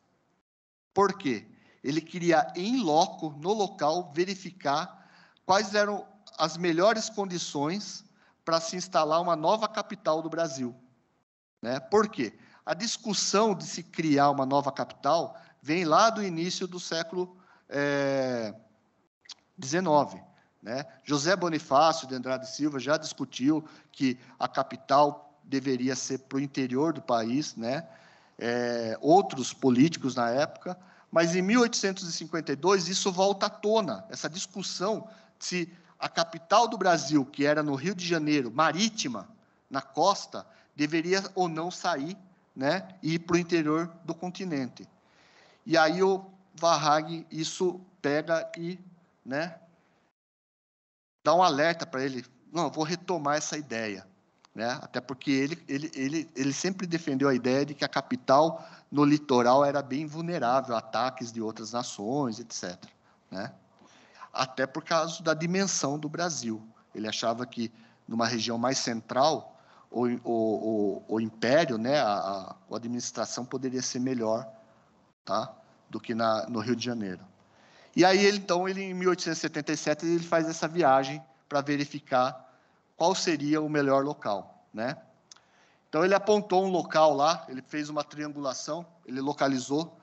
A: Por quê? Ele queria, em loco, no local, verificar quais eram as melhores condições para se instalar uma nova capital do Brasil. Né? Por quê? A discussão de se criar uma nova capital vem lá do início do século XIX. Eh, é, né? José Bonifácio de Andrade Silva já discutiu que a capital deveria ser para o interior do país, né? É, outros políticos na época, mas em 1852 isso volta à tona, essa discussão se a capital do Brasil, que era no Rio de Janeiro, marítima, na costa, deveria ou não sair né, e ir para o interior do continente. E aí o Varrag, isso pega e né, dá um alerta para ele, não, vou retomar essa ideia. Né? Até porque ele, ele, ele, ele sempre defendeu a ideia de que a capital no litoral era bem vulnerável a ataques de outras nações, etc. Né? até por causa da dimensão do Brasil. Ele achava que numa região mais central, o, o, o, o império, né, a, a, administração poderia ser melhor tá, do que na, no Rio de Janeiro. E aí, ele, então, ele, em 1877, ele faz essa viagem para verificar qual seria o melhor local. Né? Então, ele apontou um local lá, ele fez uma triangulação, ele localizou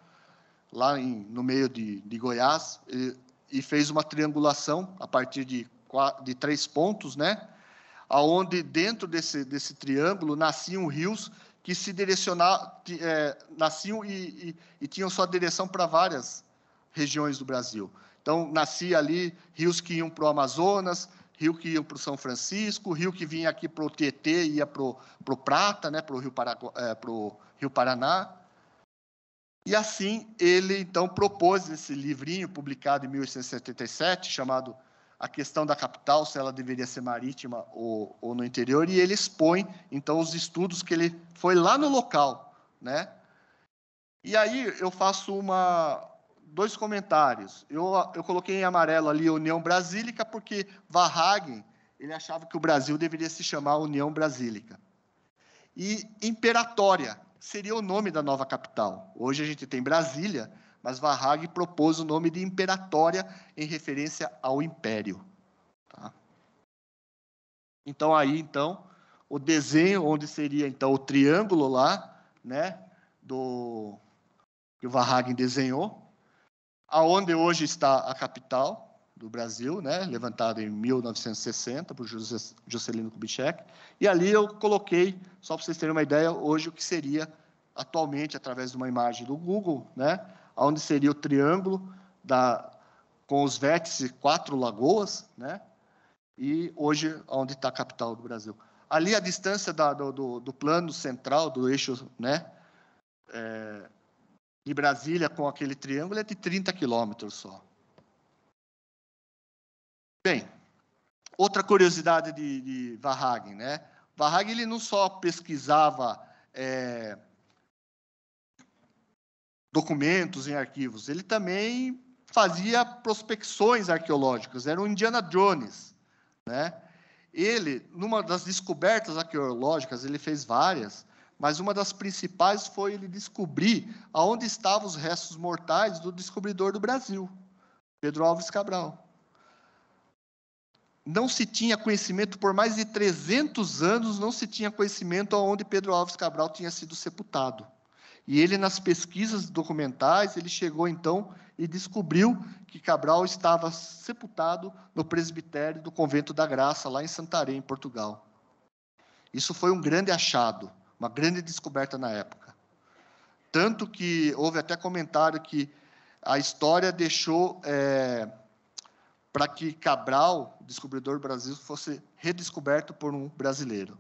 A: lá em, no meio de, de Goiás, ele e fez uma triangulação a partir de, de três pontos, né? Aonde dentro desse, desse triângulo nasciam rios que se direcionavam, é, nasciam e, e, e, tinham sua direção para várias regiões do Brasil. Então, nascia ali rios que iam para o Amazonas, rio que iam para o São Francisco, rio que vinha aqui para o Tietê e ia para o Prata, né, para o Rio, é, Rio Paraná. E assim ele então propôs esse livrinho publicado em 1877 chamado A Questão da Capital, se ela deveria ser marítima ou, ou no interior, e ele expõe então os estudos que ele foi lá no local, né? E aí eu faço uma dois comentários. Eu, eu coloquei em amarelo ali União Brasílica porque Varhagen ele achava que o Brasil deveria se chamar União Brasílica. E Imperatória, seria o nome da nova capital. Hoje a gente tem Brasília, mas Varrag propôs o nome de Imperatória em referência ao Império. Tá? Então aí então o desenho onde seria então o triângulo lá, né, do que o Varrag desenhou, aonde hoje está a capital, do Brasil, né, levantado em 1960 por Juscelino Kubitschek, e ali eu coloquei, só para vocês terem uma ideia, hoje o que seria atualmente, através de uma imagem do Google, né, onde seria o triângulo da, com os vértices quatro lagoas, né, e hoje onde está a capital do Brasil. Ali a distância da, do, do, plano central, do eixo né, é, de Brasília com aquele triângulo é de 30 quilômetros só. Bem, outra curiosidade de, de Varhagen, né? Varhagen ele não só pesquisava é, documentos em arquivos, ele também fazia prospecções arqueológicas. Era um Indiana Jones, né? Ele, numa das descobertas arqueológicas, ele fez várias, mas uma das principais foi ele descobrir aonde estavam os restos mortais do descobridor do Brasil, Pedro Alves Cabral não se tinha conhecimento, por mais de 300 anos, não se tinha conhecimento aonde Pedro Alves Cabral tinha sido sepultado. E ele, nas pesquisas documentais, ele chegou então e descobriu que Cabral estava sepultado no presbitério do Convento da Graça, lá em Santarém, em Portugal. Isso foi um grande achado, uma grande descoberta na época. Tanto que houve até comentário que a história deixou. É, para que Cabral, descobridor do Brasil, fosse redescoberto por um brasileiro.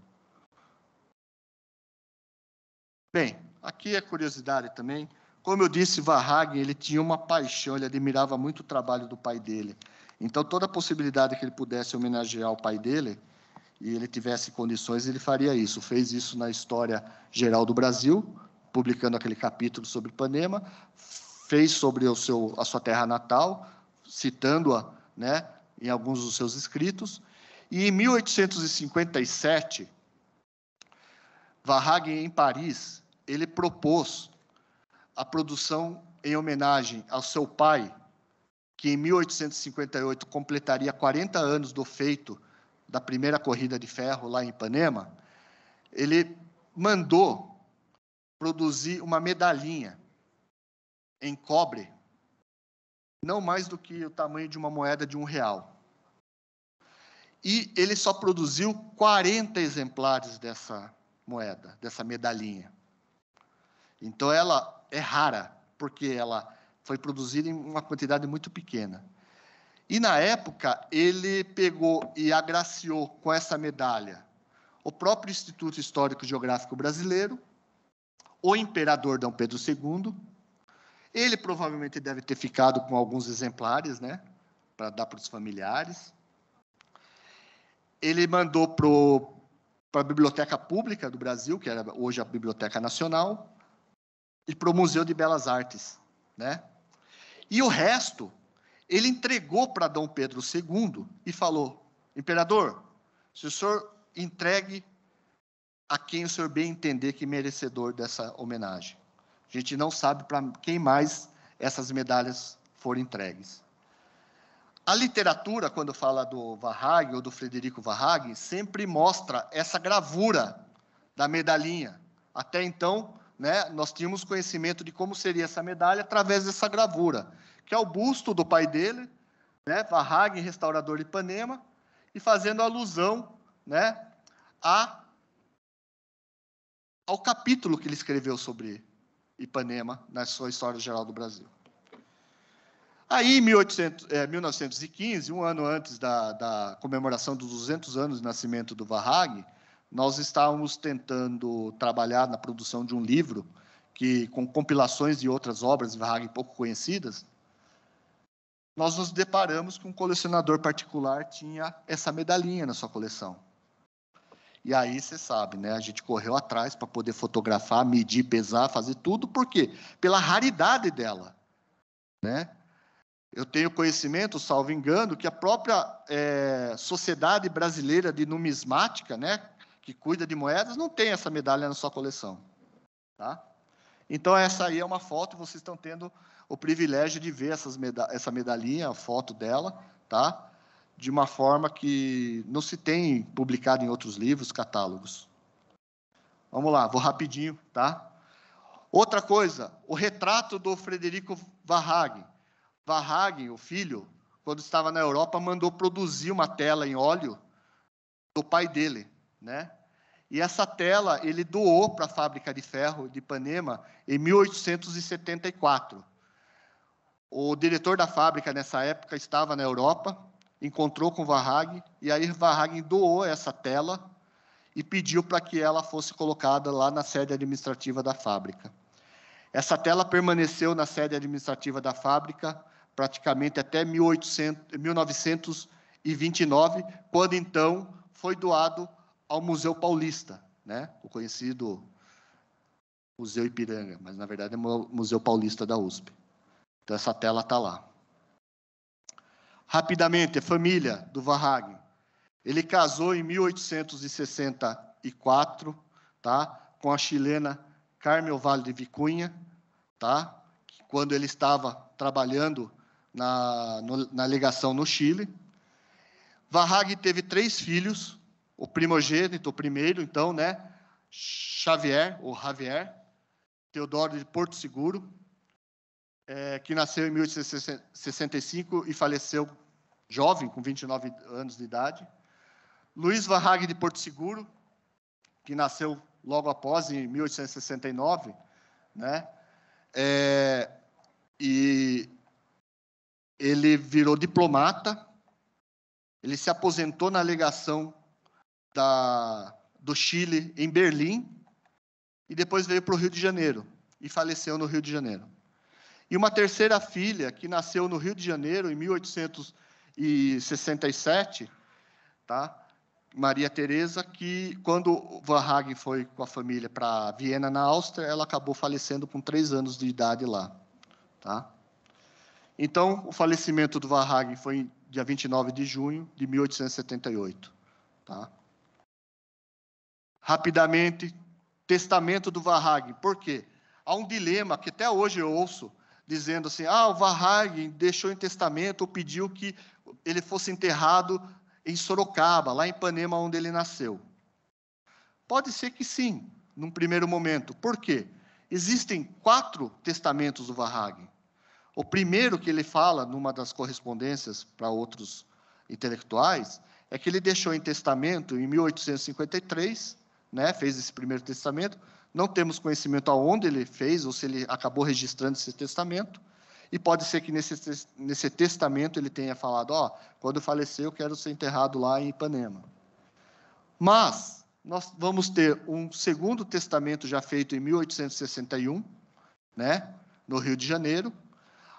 A: Bem, aqui é curiosidade também. Como eu disse, Varhagen, ele tinha uma paixão, ele admirava muito o trabalho do pai dele. Então, toda a possibilidade que ele pudesse homenagear o pai dele e ele tivesse condições, ele faria isso. Fez isso na História Geral do Brasil, publicando aquele capítulo sobre Ipanema, fez sobre o seu, a sua terra natal, citando-a né, em alguns dos seus escritos. E em 1857, Varraguen, em Paris, ele propôs a produção em homenagem ao seu pai, que em 1858 completaria 40 anos do feito da primeira corrida de ferro lá em Ipanema, ele mandou produzir uma medalhinha em cobre não mais do que o tamanho de uma moeda de um real. E ele só produziu 40 exemplares dessa moeda, dessa medalhinha. Então ela é rara, porque ela foi produzida em uma quantidade muito pequena. E na época ele pegou e agraciou com essa medalha o próprio Instituto Histórico Geográfico Brasileiro, o imperador Dom Pedro II, ele provavelmente deve ter ficado com alguns exemplares, né? Para dar para os familiares. Ele mandou para a Biblioteca Pública do Brasil, que era hoje a Biblioteca Nacional, e para o Museu de Belas Artes, né? E o resto, ele entregou para Dom Pedro II e falou: Imperador, se o senhor entregue a quem o senhor bem entender que é merecedor dessa homenagem. A gente não sabe para quem mais essas medalhas foram entregues. A literatura, quando fala do Varrag ou do Frederico Varrag, sempre mostra essa gravura da medalhinha. Até então, né, nós tínhamos conhecimento de como seria essa medalha através dessa gravura, que é o busto do pai dele, né, Varrag, restaurador de Ipanema, e fazendo alusão né, a, ao capítulo que ele escreveu sobre Ipanema na sua História Geral do Brasil. Aí, em 1800, 1915, é, um ano antes da, da, comemoração dos 200 anos de nascimento do Varrag, nós estávamos tentando trabalhar na produção de um livro que com compilações de outras obras de Varrag pouco conhecidas. Nós nos deparamos que um colecionador particular tinha essa medalhinha na sua coleção. E aí você sabe, né? A gente correu atrás para poder fotografar, medir, pesar, fazer tudo, por quê? Pela raridade dela, né? Eu tenho conhecimento, salvo engano, que a própria é, Sociedade Brasileira de Numismática, né, que cuida de moedas, não tem essa medalha na sua coleção. Tá? Então, essa aí é uma foto, vocês estão tendo o privilégio de ver meda essa medalhinha, a foto dela. Tá? de uma forma que não se tem publicado em outros livros, catálogos. Vamos lá, vou rapidinho, tá? Outra coisa, o retrato do Frederico Varhagen. Varhagen, o filho, quando estava na Europa, mandou produzir uma tela em óleo do pai dele, né? E essa tela ele doou para a fábrica de ferro de Ipanema em 1874. O diretor da fábrica nessa época estava na Europa encontrou com Varrag, e aí Varrag doou essa tela e pediu para que ela fosse colocada lá na sede administrativa da fábrica. Essa tela permaneceu na sede administrativa da fábrica praticamente até 1800, 1929, quando então foi doado ao Museu Paulista, né? o conhecido Museu Ipiranga, mas na verdade é o Museu Paulista da USP. Então essa tela está lá. Rapidamente, a é família do Varrag. Ele casou em 1864, tá? Com a chilena Carmel Vale de Vicunha, tá? Quando ele estava trabalhando na, no, na legação no Chile. Varrag teve três filhos, o primogênito, o primeiro, então, né? Xavier, ou Javier, Teodoro de Porto Seguro, é, que nasceu em 1865 e faleceu jovem, com 29 anos de idade. Luiz Varrag de Porto Seguro, que nasceu logo após, em 1869, né? É, e ele virou diplomata, ele se aposentou na legação da, do Chile em Berlim e depois veio para o Rio de Janeiro e faleceu no Rio de Janeiro e uma terceira filha que nasceu no Rio de Janeiro em 1867, tá? Maria Teresa, que quando Van Hagen foi com a família para Viena, na Áustria, ela acabou falecendo com três anos de idade lá. Tá? Então, o falecimento do Van Hagen foi dia 29 de junho de 1878. Tá? Rapidamente, testamento do Van Hagen. Por quê? Há um dilema que até hoje eu ouço dizendo assim: ah, o Varhagen deixou em testamento, ou pediu que ele fosse enterrado em Sorocaba, lá em Ipanema, onde ele nasceu. Pode ser que sim, num primeiro momento. Por quê? Existem quatro testamentos do Varhagen. O primeiro que ele fala, numa das correspondências para outros intelectuais, é que ele deixou em testamento, em 1853, né, fez esse primeiro testamento, não temos conhecimento aonde ele fez ou se ele acabou registrando esse testamento. E pode ser que nesse, nesse testamento ele tenha falado: Ó, oh, quando eu falecer, eu quero ser enterrado lá em Ipanema. Mas nós vamos ter um segundo testamento já feito em 1861, né, no Rio de Janeiro,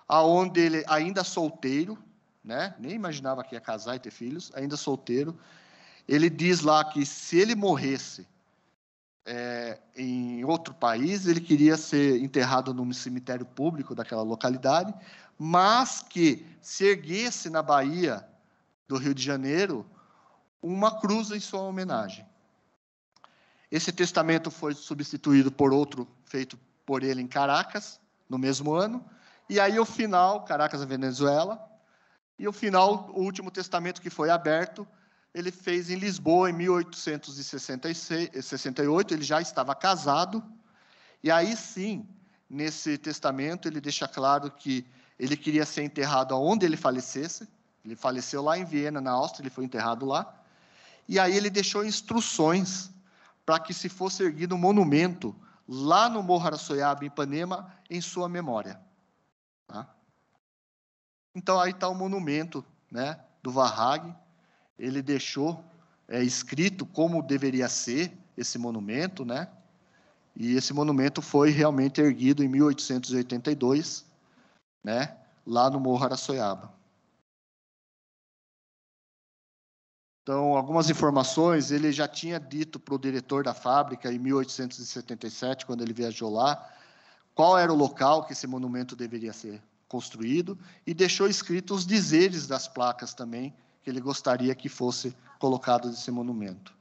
A: aonde ele ainda solteiro, né, nem imaginava que ia casar e ter filhos, ainda solteiro, ele diz lá que se ele morresse é, em outro país, ele queria ser enterrado num cemitério público daquela localidade, mas que se erguesse na Bahia do Rio de Janeiro uma cruz em sua homenagem. Esse testamento foi substituído por outro feito por ele em Caracas, no mesmo ano, e aí o final, Caracas, a Venezuela, e o final, o último testamento que foi aberto, ele fez em Lisboa em 1868, ele já estava casado, e aí sim, nesse testamento, ele deixa claro que ele queria ser enterrado aonde ele falecesse, ele faleceu lá em Viena, na Áustria, ele foi enterrado lá, e aí ele deixou instruções para que se fosse erguido um monumento lá no Morro Araçoiaba, em Ipanema, em sua memória. Tá? Então, aí está o monumento né, do Varrag, ele deixou é, escrito como deveria ser esse monumento, né? E esse monumento foi realmente erguido em 1882, né? Lá no Morro Araçoiaba. Então, algumas informações, ele já tinha dito para o diretor da fábrica em 1877, quando ele viajou lá, qual era o local que esse monumento deveria ser construído e deixou escritos os dizeres das placas também que ele gostaria que fosse colocado nesse monumento.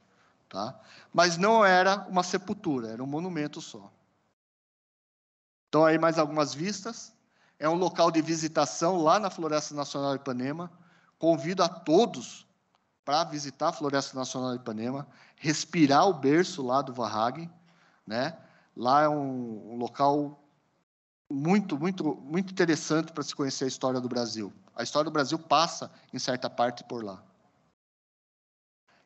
A: Tá? Mas não era uma sepultura, era um monumento só. Então, aí mais algumas vistas. É um local de visitação lá na Floresta Nacional de Ipanema. Convido a todos para visitar a Floresta Nacional de Ipanema, respirar o berço lá do Vahag, Né? Lá é um, um local muito, muito, muito interessante para se conhecer a história do Brasil. A história do Brasil passa, em certa parte, por lá.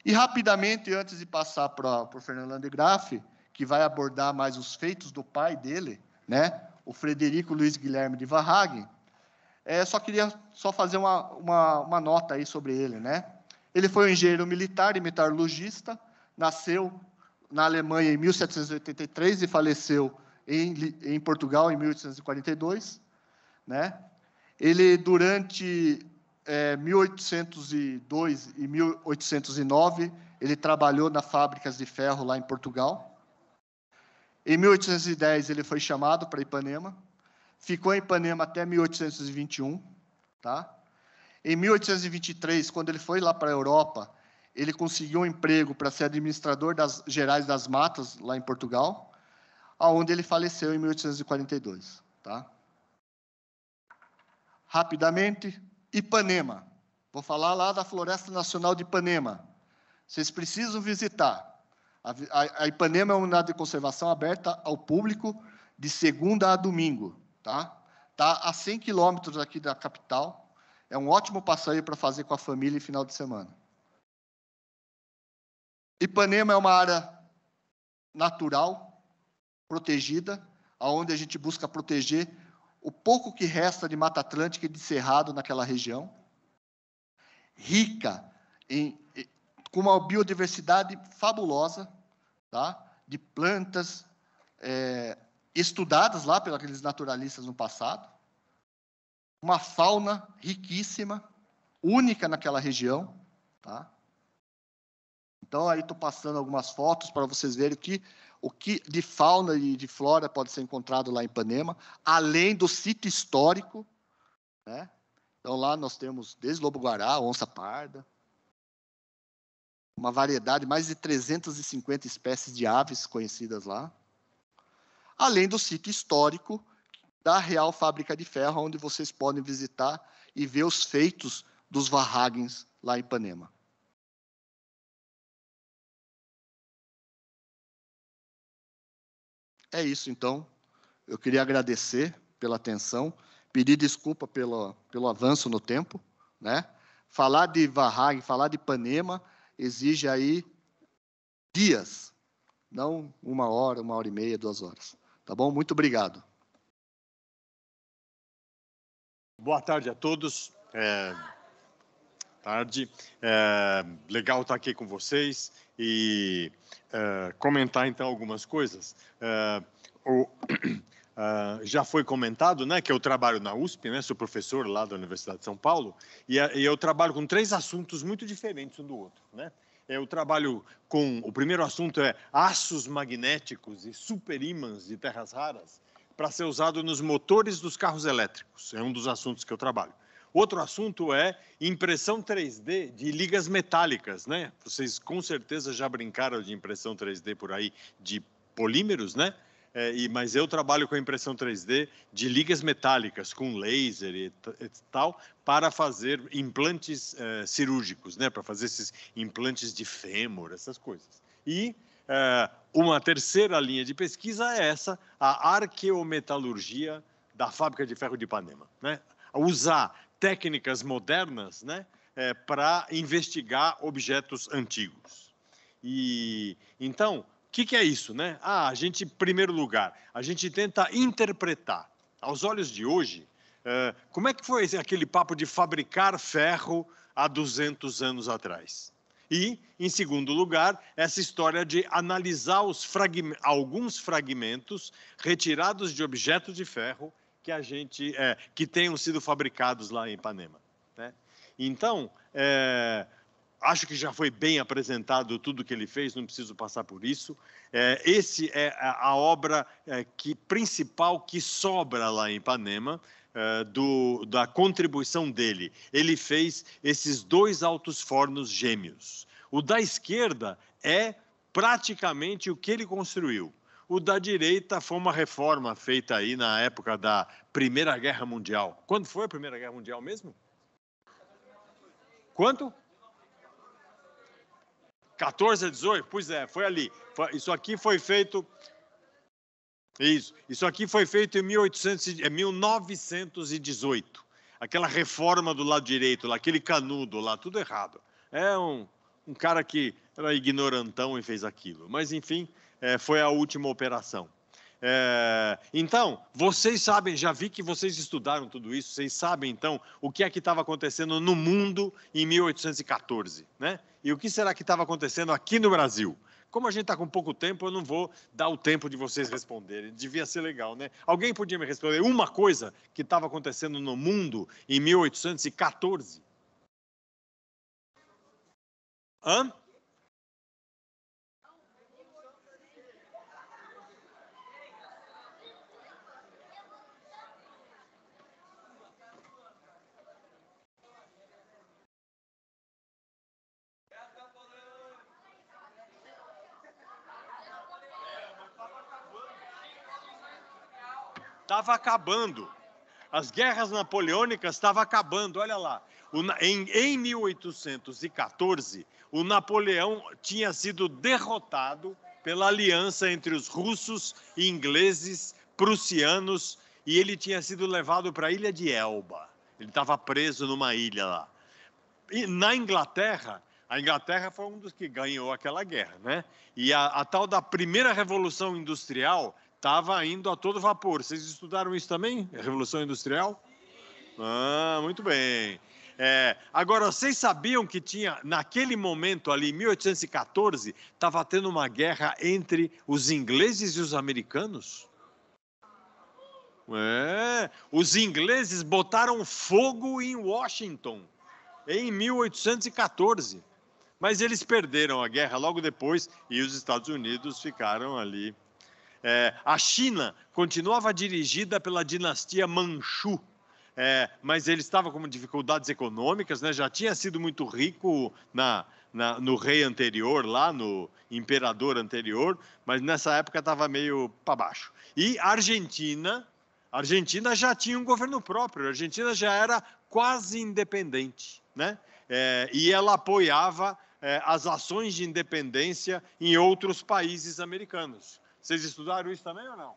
A: E rapidamente, antes de passar para o Fernando Landgraf, que vai abordar mais os feitos do pai dele, né, o Frederico Luiz Guilherme de Varhagen, é, só queria só fazer uma, uma, uma nota aí sobre ele. Né? Ele foi um engenheiro militar e metalurgista, nasceu na Alemanha em 1783 e faleceu em, em Portugal, em 1842. Né? Ele, durante é, 1802 e 1809, ele trabalhou na fábricas de ferro lá em Portugal. Em 1810, ele foi chamado para Ipanema. Ficou em Ipanema até 1821. Tá? Em 1823, quando ele foi lá para a Europa, ele conseguiu um emprego para ser administrador das gerais das matas lá em Portugal aonde ele faleceu em 1842. Tá? Rapidamente, Ipanema. Vou falar lá da Floresta Nacional de Ipanema. Vocês precisam visitar. A, a, a Ipanema é uma unidade de conservação aberta ao público de segunda a domingo. Tá? Tá a 100 quilômetros aqui da capital. É um ótimo passeio para fazer com a família em final de semana. Ipanema é uma área natural, protegida, aonde a gente busca proteger o pouco que resta de Mata Atlântica e de Cerrado naquela região, rica em, com uma biodiversidade fabulosa, tá? de plantas é, estudadas lá pelos naturalistas no passado, uma fauna riquíssima, única naquela região. Tá? Então, aí estou passando algumas fotos para vocês verem que o que de fauna e de flora pode ser encontrado lá em Ipanema, além do sítio histórico. Né? Então, lá nós temos desde lobo-guará, onça-parda, uma variedade, mais de 350 espécies de aves conhecidas lá, além do sítio histórico da Real Fábrica de Ferro, onde vocês podem visitar e ver os feitos dos varragens lá em Ipanema. É isso, então. Eu queria agradecer pela atenção, pedir desculpa pelo, pelo avanço no tempo, né? Falar de Vahag, falar de Ipanema exige aí dias, não uma hora, uma hora e meia, duas horas. Tá bom? Muito obrigado.
B: Boa tarde a todos. É, tarde. É, legal estar aqui com vocês e uh, comentar então algumas coisas. Uh, o, uh, [clears throat] já foi comentado, né, que eu trabalho na USP, né, sou professor lá da Universidade de São Paulo, e, eh, e eu trabalho com três assuntos muito diferentes um do outro, né? eu trabalho com o primeiro assunto é aços magnéticos e superímãs de terras raras para ser usado nos motores dos carros elétricos. É um dos assuntos que eu trabalho. Outro assunto é impressão 3D de ligas metálicas, né? Vocês com certeza já brincaram de impressão 3D por aí, de polímeros, né? É, e, mas eu trabalho com impressão 3D de ligas metálicas, com laser e, e tal, para fazer implantes é, cirúrgicos, né? Para fazer esses implantes de fêmur, essas coisas. E é, uma terceira linha de pesquisa é essa, a arqueometalurgia da fábrica de ferro de Ipanema, né? Usar técnicas modernas né, é, para investigar objetos antigos. E então, o que, que é isso? Né? Ah, a gente, em primeiro lugar, a gente tenta interpretar. Aos olhos de hoje, é, como é que foi aquele papo de fabricar ferro há 200 anos atrás? E, em segundo lugar, essa história de analisar alguns fragmentos retirados de objetos de ferro que a gente é, que tenham sido fabricados lá em Ipanema. Né? Então, é, acho que já foi bem apresentado tudo que ele fez, não preciso passar por isso. É, esse é a, obra é, que principal que sobra lá em Ipanema. É, do, da contribuição dele. Ele fez esses dois altos fornos gêmeos. O da esquerda é praticamente o que ele construiu o da direita foi uma reforma feita aí na época da Primeira Guerra Mundial. Quando foi a Primeira Guerra Mundial mesmo? Quanto? 14 a 18? Pois é, foi ali. Isso aqui foi feito. Isso. Isso aqui foi feito em 1800, 1918. É, Aquela reforma do lado direito, lá, aquele canudo lá, tudo errado. É um, um cara que era ignorantão e fez aquilo. Mas, enfim, é, foi a última operação. É, então, vocês sabem, já vi que vocês estudaram tudo isso, vocês sabem então o que é que estava acontecendo no mundo em 1814, né? E o que será que estava acontecendo aqui no Brasil? Como a gente está com pouco tempo, eu não vou dar o tempo de vocês responderem. Devia ser legal, né? Alguém podia me responder uma coisa que estava acontecendo no mundo em 1814? Hã? estava acabando. As guerras napoleônicas estavam acabando, olha lá. Em, 1814, o Napoleão tinha sido derrotado pela aliança entre os russos, ingleses, prussianos e ele tinha sido levado para a ilha de Elba. Ele estava preso numa ilha lá. E na Inglaterra, a Inglaterra foi um dos que ganhou aquela guerra, né? E a, a tal da primeira revolução industrial estava indo a todo vapor. Vocês estudaram isso também? A Revolução Industrial? Ah, muito bem. É, agora, vocês sabiam que tinha, naquele momento ali, em 1814, estava tendo uma guerra entre os ingleses e os americanos? É, os ingleses botaram fogo em Washington em 1814. Mas eles perderam a guerra logo depois e os Estados Unidos ficaram ali é, a China continuava dirigida pela dinastia Manchu, é, mas ele estava com dificuldades econômicas, né? já tinha sido muito rico na, na, no rei anterior, lá no imperador anterior, mas nessa época estava meio para baixo. E a Argentina, Argentina já tinha um governo próprio, a Argentina já era quase independente, né? É, e ela apoiava é, as ações de independência em outros países americanos. Vocês estudaram isso também ou não?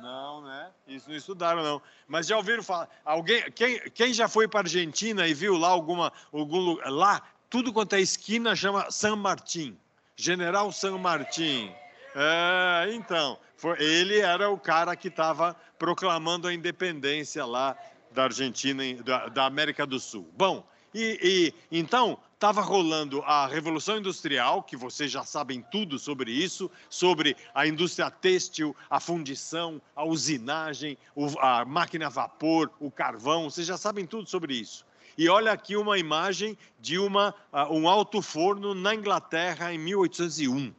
B: Não, né? Isso não estudaram, não. Mas já ouviram falar? Alguém, quem, quem já foi para a Argentina e viu lá alguma, algum lugar? Lá, tudo quanto é esquina chama San Martín. General San Martín. É, então, foi, ele era o cara que estava proclamando a independência lá da Argentina, da, da América do Sul. Bom, e, e então estava rolando a Revolução Industrial, que vocês já sabem tudo sobre isso, sobre a indústria têxtil, a fundição, a usinagem, a máquina a vapor, o carvão, vocês já sabem tudo sobre isso. E olha aqui uma imagem de uma, ah, um alto forno na Inglaterra em 1801.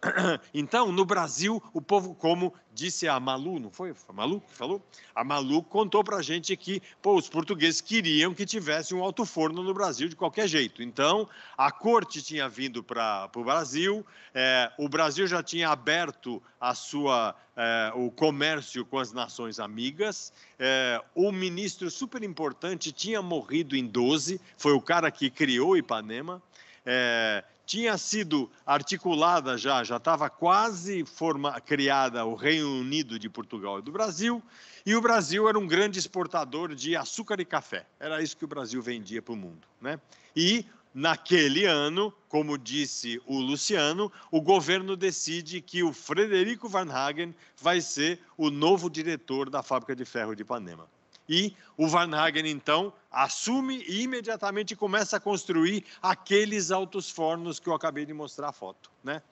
B: [clears throat] Então, no Brasil, o povo como disse a Malu, não foi? a Malu que falou? A Malu contou para a gente que pô, os portugueses queriam que tivesse um alto forno no Brasil de qualquer jeito. Então, a corte tinha vindo para o Brasil, é, o Brasil já tinha aberto a sua, é, o comércio com as nações amigas, é, o ministro super importante tinha morrido em 12, foi o cara que criou Ipanema, é, tinha sido articulada já, já estava quase forma, criada o Reino Unido de Portugal e do Brasil, e o Brasil era um grande exportador de açúcar e café. Era isso que o Brasil vendia para o mundo. Né? E, naquele ano, como disse o Luciano, o governo decide que o Frederico Van Hagen vai ser o novo diretor da fábrica de ferro de Ipanema e o Van Hagen então assume e imediatamente começa a construir aqueles altos fornos que eu acabei de mostrar a foto, né?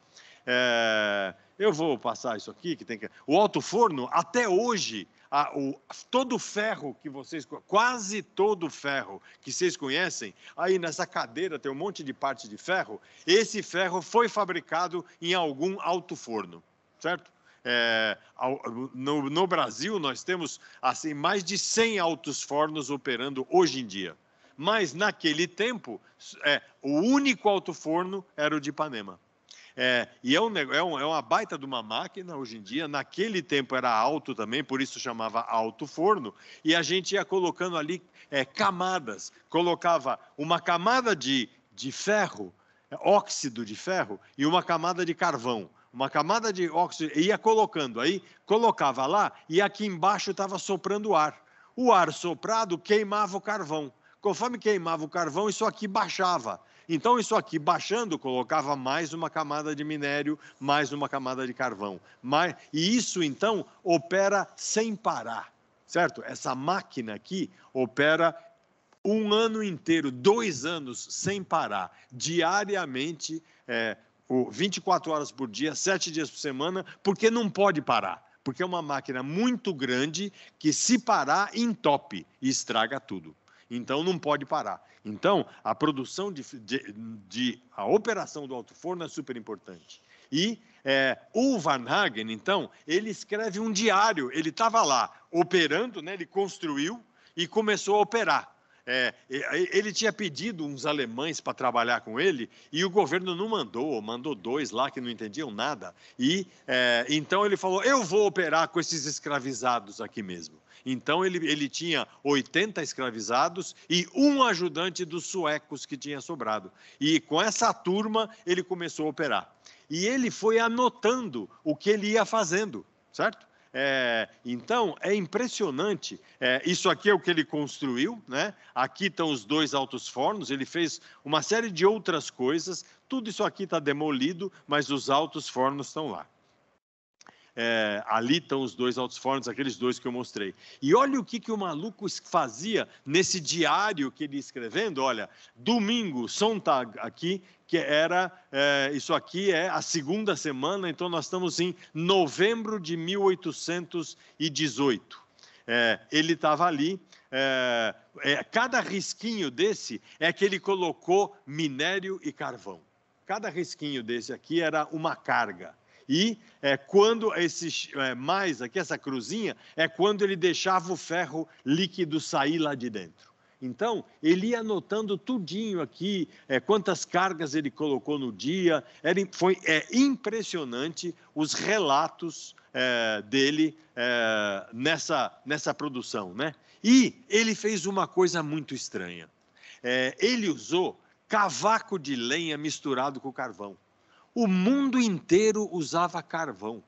B: É, eu vou passar isso aqui que tem que o alto forno até hoje a, o, todo o ferro que vocês quase todo o ferro que vocês conhecem aí nessa cadeira tem um monte de parte de ferro esse ferro foi fabricado em algum alto forno certo é, ao, no, no, Brasil, nós temos assim mais de 100 altos fornos operando hoje em dia. Mas naquele tempo, é, o único alto forno era o de Ipanema. É, e é, um, é, um, é, uma baita de uma máquina hoje em dia. Naquele tempo era alto também, por isso chamava alto forno. E a gente ia colocando ali é, camadas. Colocava uma camada de, de ferro, é, óxido de ferro, e uma camada de carvão uma camada de óxido, ia colocando aí, colocava lá e aqui embaixo estava soprando ar. O ar soprado queimava o carvão. Conforme queimava o carvão, isso aqui baixava. Então, isso aqui baixando colocava mais uma camada de minério, mais uma camada de carvão. Mais... E isso, então, opera sem parar, certo? Essa máquina aqui opera um ano inteiro, dois anos sem parar, diariamente é, 24 horas por dia, 7 dias por semana, porque não pode parar. Porque é uma máquina muito grande que, se parar, entope e estraga tudo. Então não pode parar. Então a produção de, de, de a operação do alto forno é super importante. E é, o Van Hagen, então, ele escreve um diário. Ele estava lá operando, né? Ele construiu e começou a operar. É, ele tinha pedido uns alemães para trabalhar com ele e o governo não mandou, mandou dois lá que não entendiam nada. E é, então ele falou: eu vou operar com esses escravizados aqui mesmo. Então ele, ele tinha 80 escravizados e um ajudante dos suecos que tinha sobrado. E com essa turma ele começou a operar. E ele foi anotando o que ele ia fazendo, certo? É, então, é impressionante. É, isso aqui é o que ele construiu, né? Aqui estão os dois altos fornos. Ele fez uma série de outras coisas. Tudo isso aqui está demolido, mas os altos fornos estão lá. É, ali estão os dois altos fornos, aqueles dois que eu mostrei. E olha o que, que o maluco fazia nesse diário que ele ia escrevendo. Olha, domingo, Sontag aqui, que era, é, isso aqui é a segunda semana, então nós estamos em novembro de 1818. É, ele estava ali, é, é, cada risquinho desse é que ele colocou minério e carvão. Cada risquinho desse aqui era uma carga. E é, quando esse é, mais aqui, essa cruzinha, é quando ele deixava o ferro líquido sair lá de dentro. Então, ele ia anotando tudinho aqui, é, quantas cargas ele colocou no dia. Era, foi é, impressionante os relatos é, dele é, nessa, nessa produção. Né? E ele fez uma coisa muito estranha. É, ele usou cavaco de lenha misturado com carvão. O mundo inteiro usava carvão.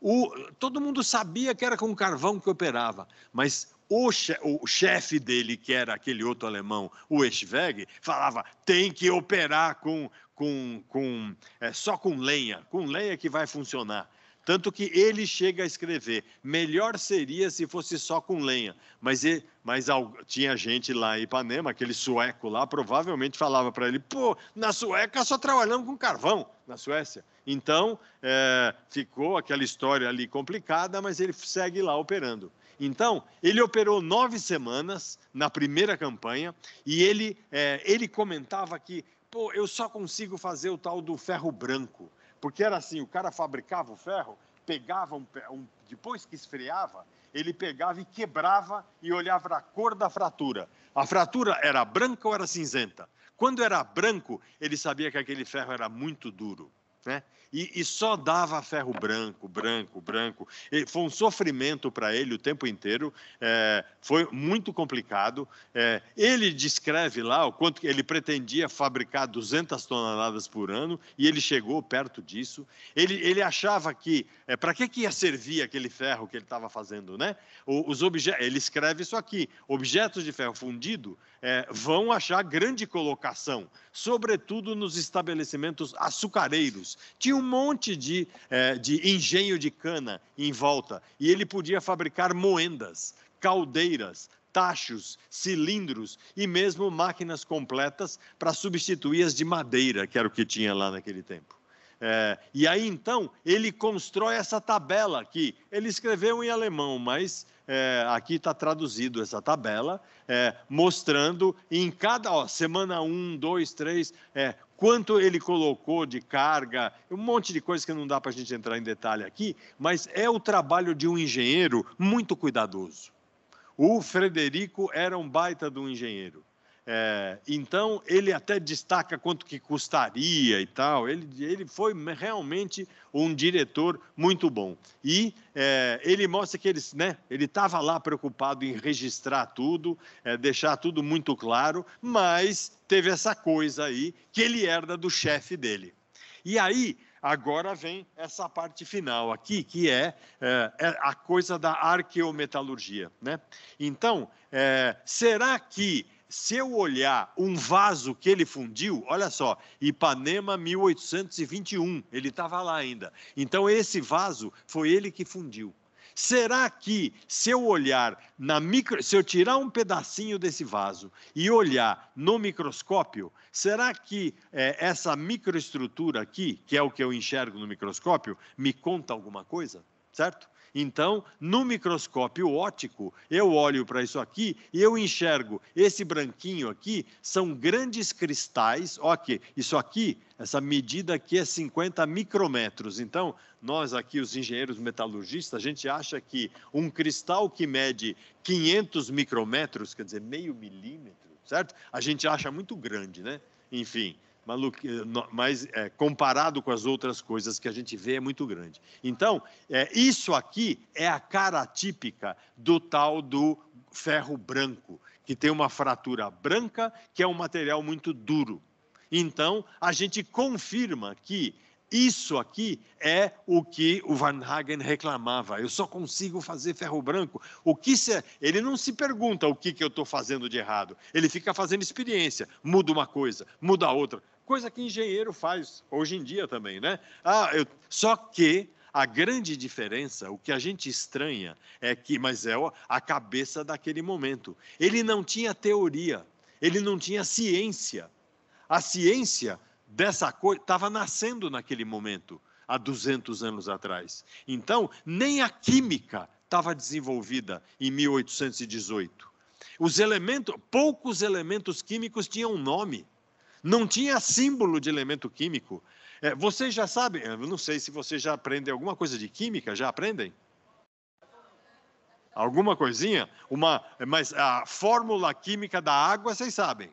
B: O, todo mundo sabia que era com carvão que operava, mas o, che o chefe dele, que era aquele outro alemão, o Eschweg, falava: tem que operar com, com, com é, só com lenha, com lenha que vai funcionar. Tanto que ele chega a escrever: melhor seria se fosse só com lenha. Mas, ele, mas ao, tinha gente lá em Ipanema, aquele sueco lá, provavelmente falava para ele: pô, na Suécia só trabalhamos com carvão, na Suécia. Então, é, ficou aquela história ali complicada, mas ele segue lá operando. Então, ele operou nove semanas na primeira campanha e ele, é, ele comentava que, pô, eu só consigo fazer o tal do ferro branco. Porque era assim: o cara fabricava o ferro, pegava um, um depois que esfriava, ele pegava e quebrava e olhava a cor da fratura. A fratura era branca ou era cinzenta? Quando era branco, ele sabia que aquele ferro era muito duro. Né? E, e só dava ferro branco, branco, branco. E foi um sofrimento para ele o tempo inteiro. É, foi muito complicado. É, ele descreve lá o quanto ele pretendia fabricar 200 toneladas por ano e ele chegou perto disso. Ele, ele achava que é, para que, que ia servir aquele ferro que ele estava fazendo, né? os objetos, ele escreve isso aqui: objetos de ferro fundido é, vão achar grande colocação, sobretudo nos estabelecimentos açucareiros. Tinha um monte de, é, de engenho de cana em volta. E ele podia fabricar moendas, caldeiras, tachos, cilindros e mesmo máquinas completas para substituir as de madeira, que era o que tinha lá naquele tempo. É, e aí então ele constrói essa tabela aqui. Ele escreveu em alemão, mas é, aqui está traduzido essa tabela, é, mostrando em cada ó, semana 1, 2, 3, quanto ele colocou de carga, um monte de coisa que não dá para a gente entrar em detalhe aqui, mas é o trabalho de um engenheiro muito cuidadoso. O Frederico era um baita de um engenheiro. É, então, ele até destaca quanto que custaria e tal. Ele, ele foi realmente um diretor muito bom. E é, ele mostra que né, ele né, estava lá preocupado em registrar tudo, é, deixar tudo muito claro, mas teve essa coisa aí que ele herda do chefe dele. E aí, agora vem essa parte final aqui, que é, é, é a coisa da arqueometalurgia. Né? Então, é, será que se eu olhar um vaso que ele fundiu, olha só, Ipanema 1821, ele estava lá ainda. Então esse vaso foi ele que fundiu. Será que se eu olhar na micro, se eu tirar um pedacinho desse vaso e olhar no microscópio, será que é, essa microestrutura aqui, que é o que eu enxergo no microscópio, me conta alguma coisa? Certo? Então, no microscópio óptico, eu olho para isso aqui e eu enxergo esse branquinho aqui são grandes cristais. Ok, isso aqui, essa medida aqui é 50 micrômetros. Então, nós aqui, os engenheiros metalurgistas, a gente acha que um cristal que mede 500 micrômetros, quer dizer, meio milímetro, certo? A gente acha muito grande, né? Enfim, eh, mas é, comparado com as outras coisas que a gente vê, é muito grande. Então, é, isso aqui é a cara típica do tal do ferro branco, que tem uma fratura branca, que é um material muito duro. Então, a gente confirma que isso aqui é o que o Van Hagen reclamava. Eu só consigo fazer ferro branco. O que se... ele não se pergunta o que, que eu estou fazendo de errado. Ele fica fazendo experiência. Muda uma coisa, muda outra coisa que engenheiro faz hoje em dia também, né? Ah, eu... Só que a grande diferença, o que a gente estranha é que, mas é a cabeça daquele momento. Ele não tinha teoria, ele não tinha ciência. A ciência dessa coisa estava nascendo naquele momento, há 200 anos atrás. Então, nem a química estava desenvolvida em 1818. Os elementos, poucos elementos químicos tinham nome não tinha símbolo de elemento químico. É, vocês já sabem, eu não sei se vocês já aprendem alguma coisa de química, já aprendem? Alguma coisinha? Uma, mas a fórmula química da água, vocês sabem.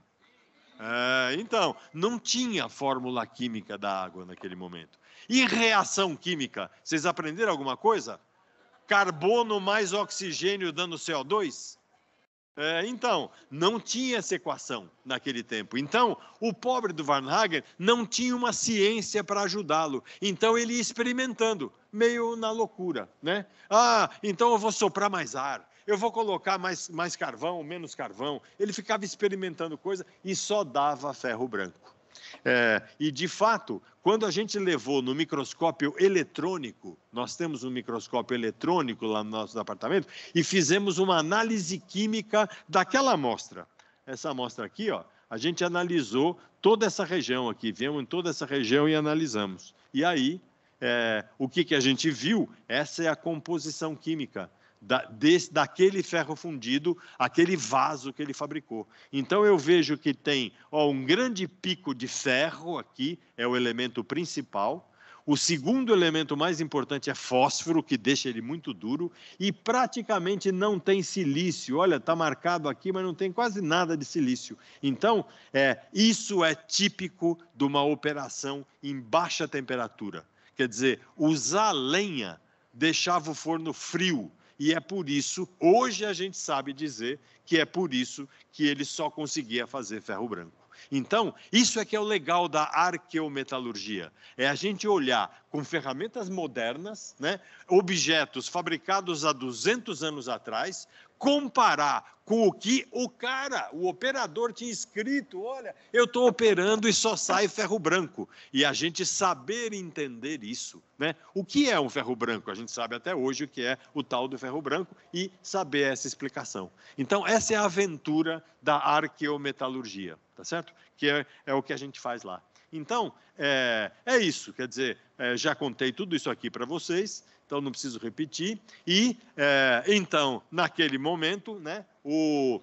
B: É, então, não tinha fórmula química da água naquele momento. E reação química? Vocês aprenderam alguma coisa? Carbono mais oxigênio dando CO2? É, então, não tinha essa equação naquele tempo. Então, o pobre do Hagen não tinha uma ciência para ajudá-lo. Então, ele ia experimentando, meio na loucura. Né? Ah, então eu vou soprar mais ar, eu vou colocar mais, mais carvão, menos carvão. Ele ficava experimentando coisa e só dava ferro branco. É, e, de fato, quando a gente levou no microscópio eletrônico, nós temos um microscópio eletrônico lá no nosso apartamento, e fizemos uma análise química daquela amostra. Essa amostra aqui, ó, a gente analisou toda essa região aqui, viemos em toda essa região e analisamos. E aí, é, o que, que a gente viu? Essa é a composição química da, desse, daquele ferro fundido, aquele vaso que ele fabricou. Então eu vejo que tem ó, um grande pico de ferro aqui, é o elemento principal. O segundo elemento mais importante é fósforo, que deixa ele muito duro, e praticamente não tem silício. Olha, está marcado aqui, mas não tem quase nada de silício. Então, é, isso é típico de uma operação em baixa temperatura. Quer dizer, usar lenha deixava o forno frio, e é por isso, hoje a gente sabe dizer que é por isso que ele só conseguia fazer ferro branco. Então, isso é que é o legal da arqueometalurgia, é a gente olhar com ferramentas modernas, né, objetos fabricados há 200 anos atrás, comparar com o que o cara, o operador tinha escrito. Olha, eu estou operando e só sai ferro branco. E a gente saber entender isso, né? O que é um ferro branco? A gente sabe até hoje o que é o tal do ferro branco e saber essa explicação. Então essa é a aventura da arqueometalurgia, tá certo? Que é, é o que a gente faz lá. Então é, é isso. Quer dizer, é, já contei tudo isso aqui para vocês então não preciso repetir. E é, então, naquele momento, né, o,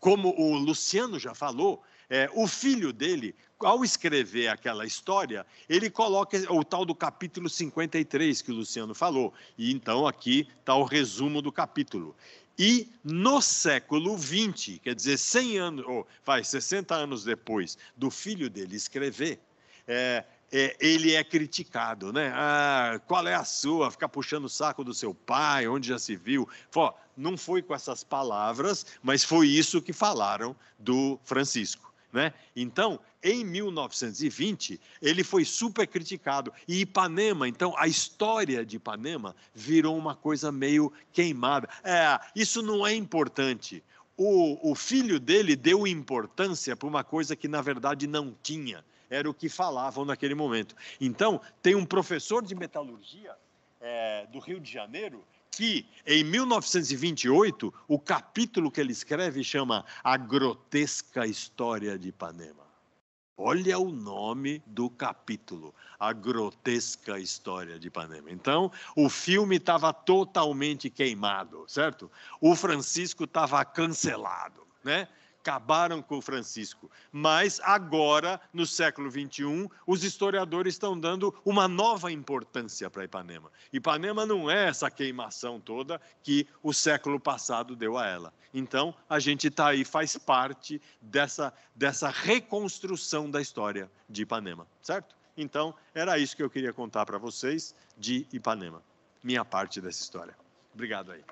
B: como o Luciano já falou, é, o filho dele, ao escrever aquela história, ele coloca o tal do capítulo 53 que o Luciano falou. E então aqui está o resumo do capítulo. E no século XX, quer dizer, 100 anos, ou vai, faz 60 anos depois do filho dele escrever, é, é, ele é criticado, né? Ah, qual é a sua? Ficar puxando o saco do seu pai, onde já se viu. Fala, não foi com essas palavras, mas foi isso que falaram do Francisco. Né? Então, em 1920, ele foi super criticado. E Ipanema, então, a história de Ipanema virou uma coisa meio queimada. É, isso não é importante. O, o filho dele deu importância para uma coisa que, na verdade, não tinha era o que falavam naquele momento. Então, tem um professor de metalurgia é, do Rio de Janeiro que, em 1928, o capítulo que ele escreve chama A Grotesca História de Ipanema. Olha o nome do capítulo, A Grotesca História de Ipanema. Então, o filme estava totalmente queimado, certo? O Francisco estava cancelado, né? acabaram com o Francisco. Mas agora, no século XXI, os historiadores estão dando uma nova importância para Ipanema. Ipanema não é essa queimação toda que o século passado deu a ela. Então, a gente está aí, faz parte dessa, dessa reconstrução da história de Ipanema, certo? Então, era isso que eu queria contar para vocês de Ipanema, minha parte dessa história. Obrigado aí.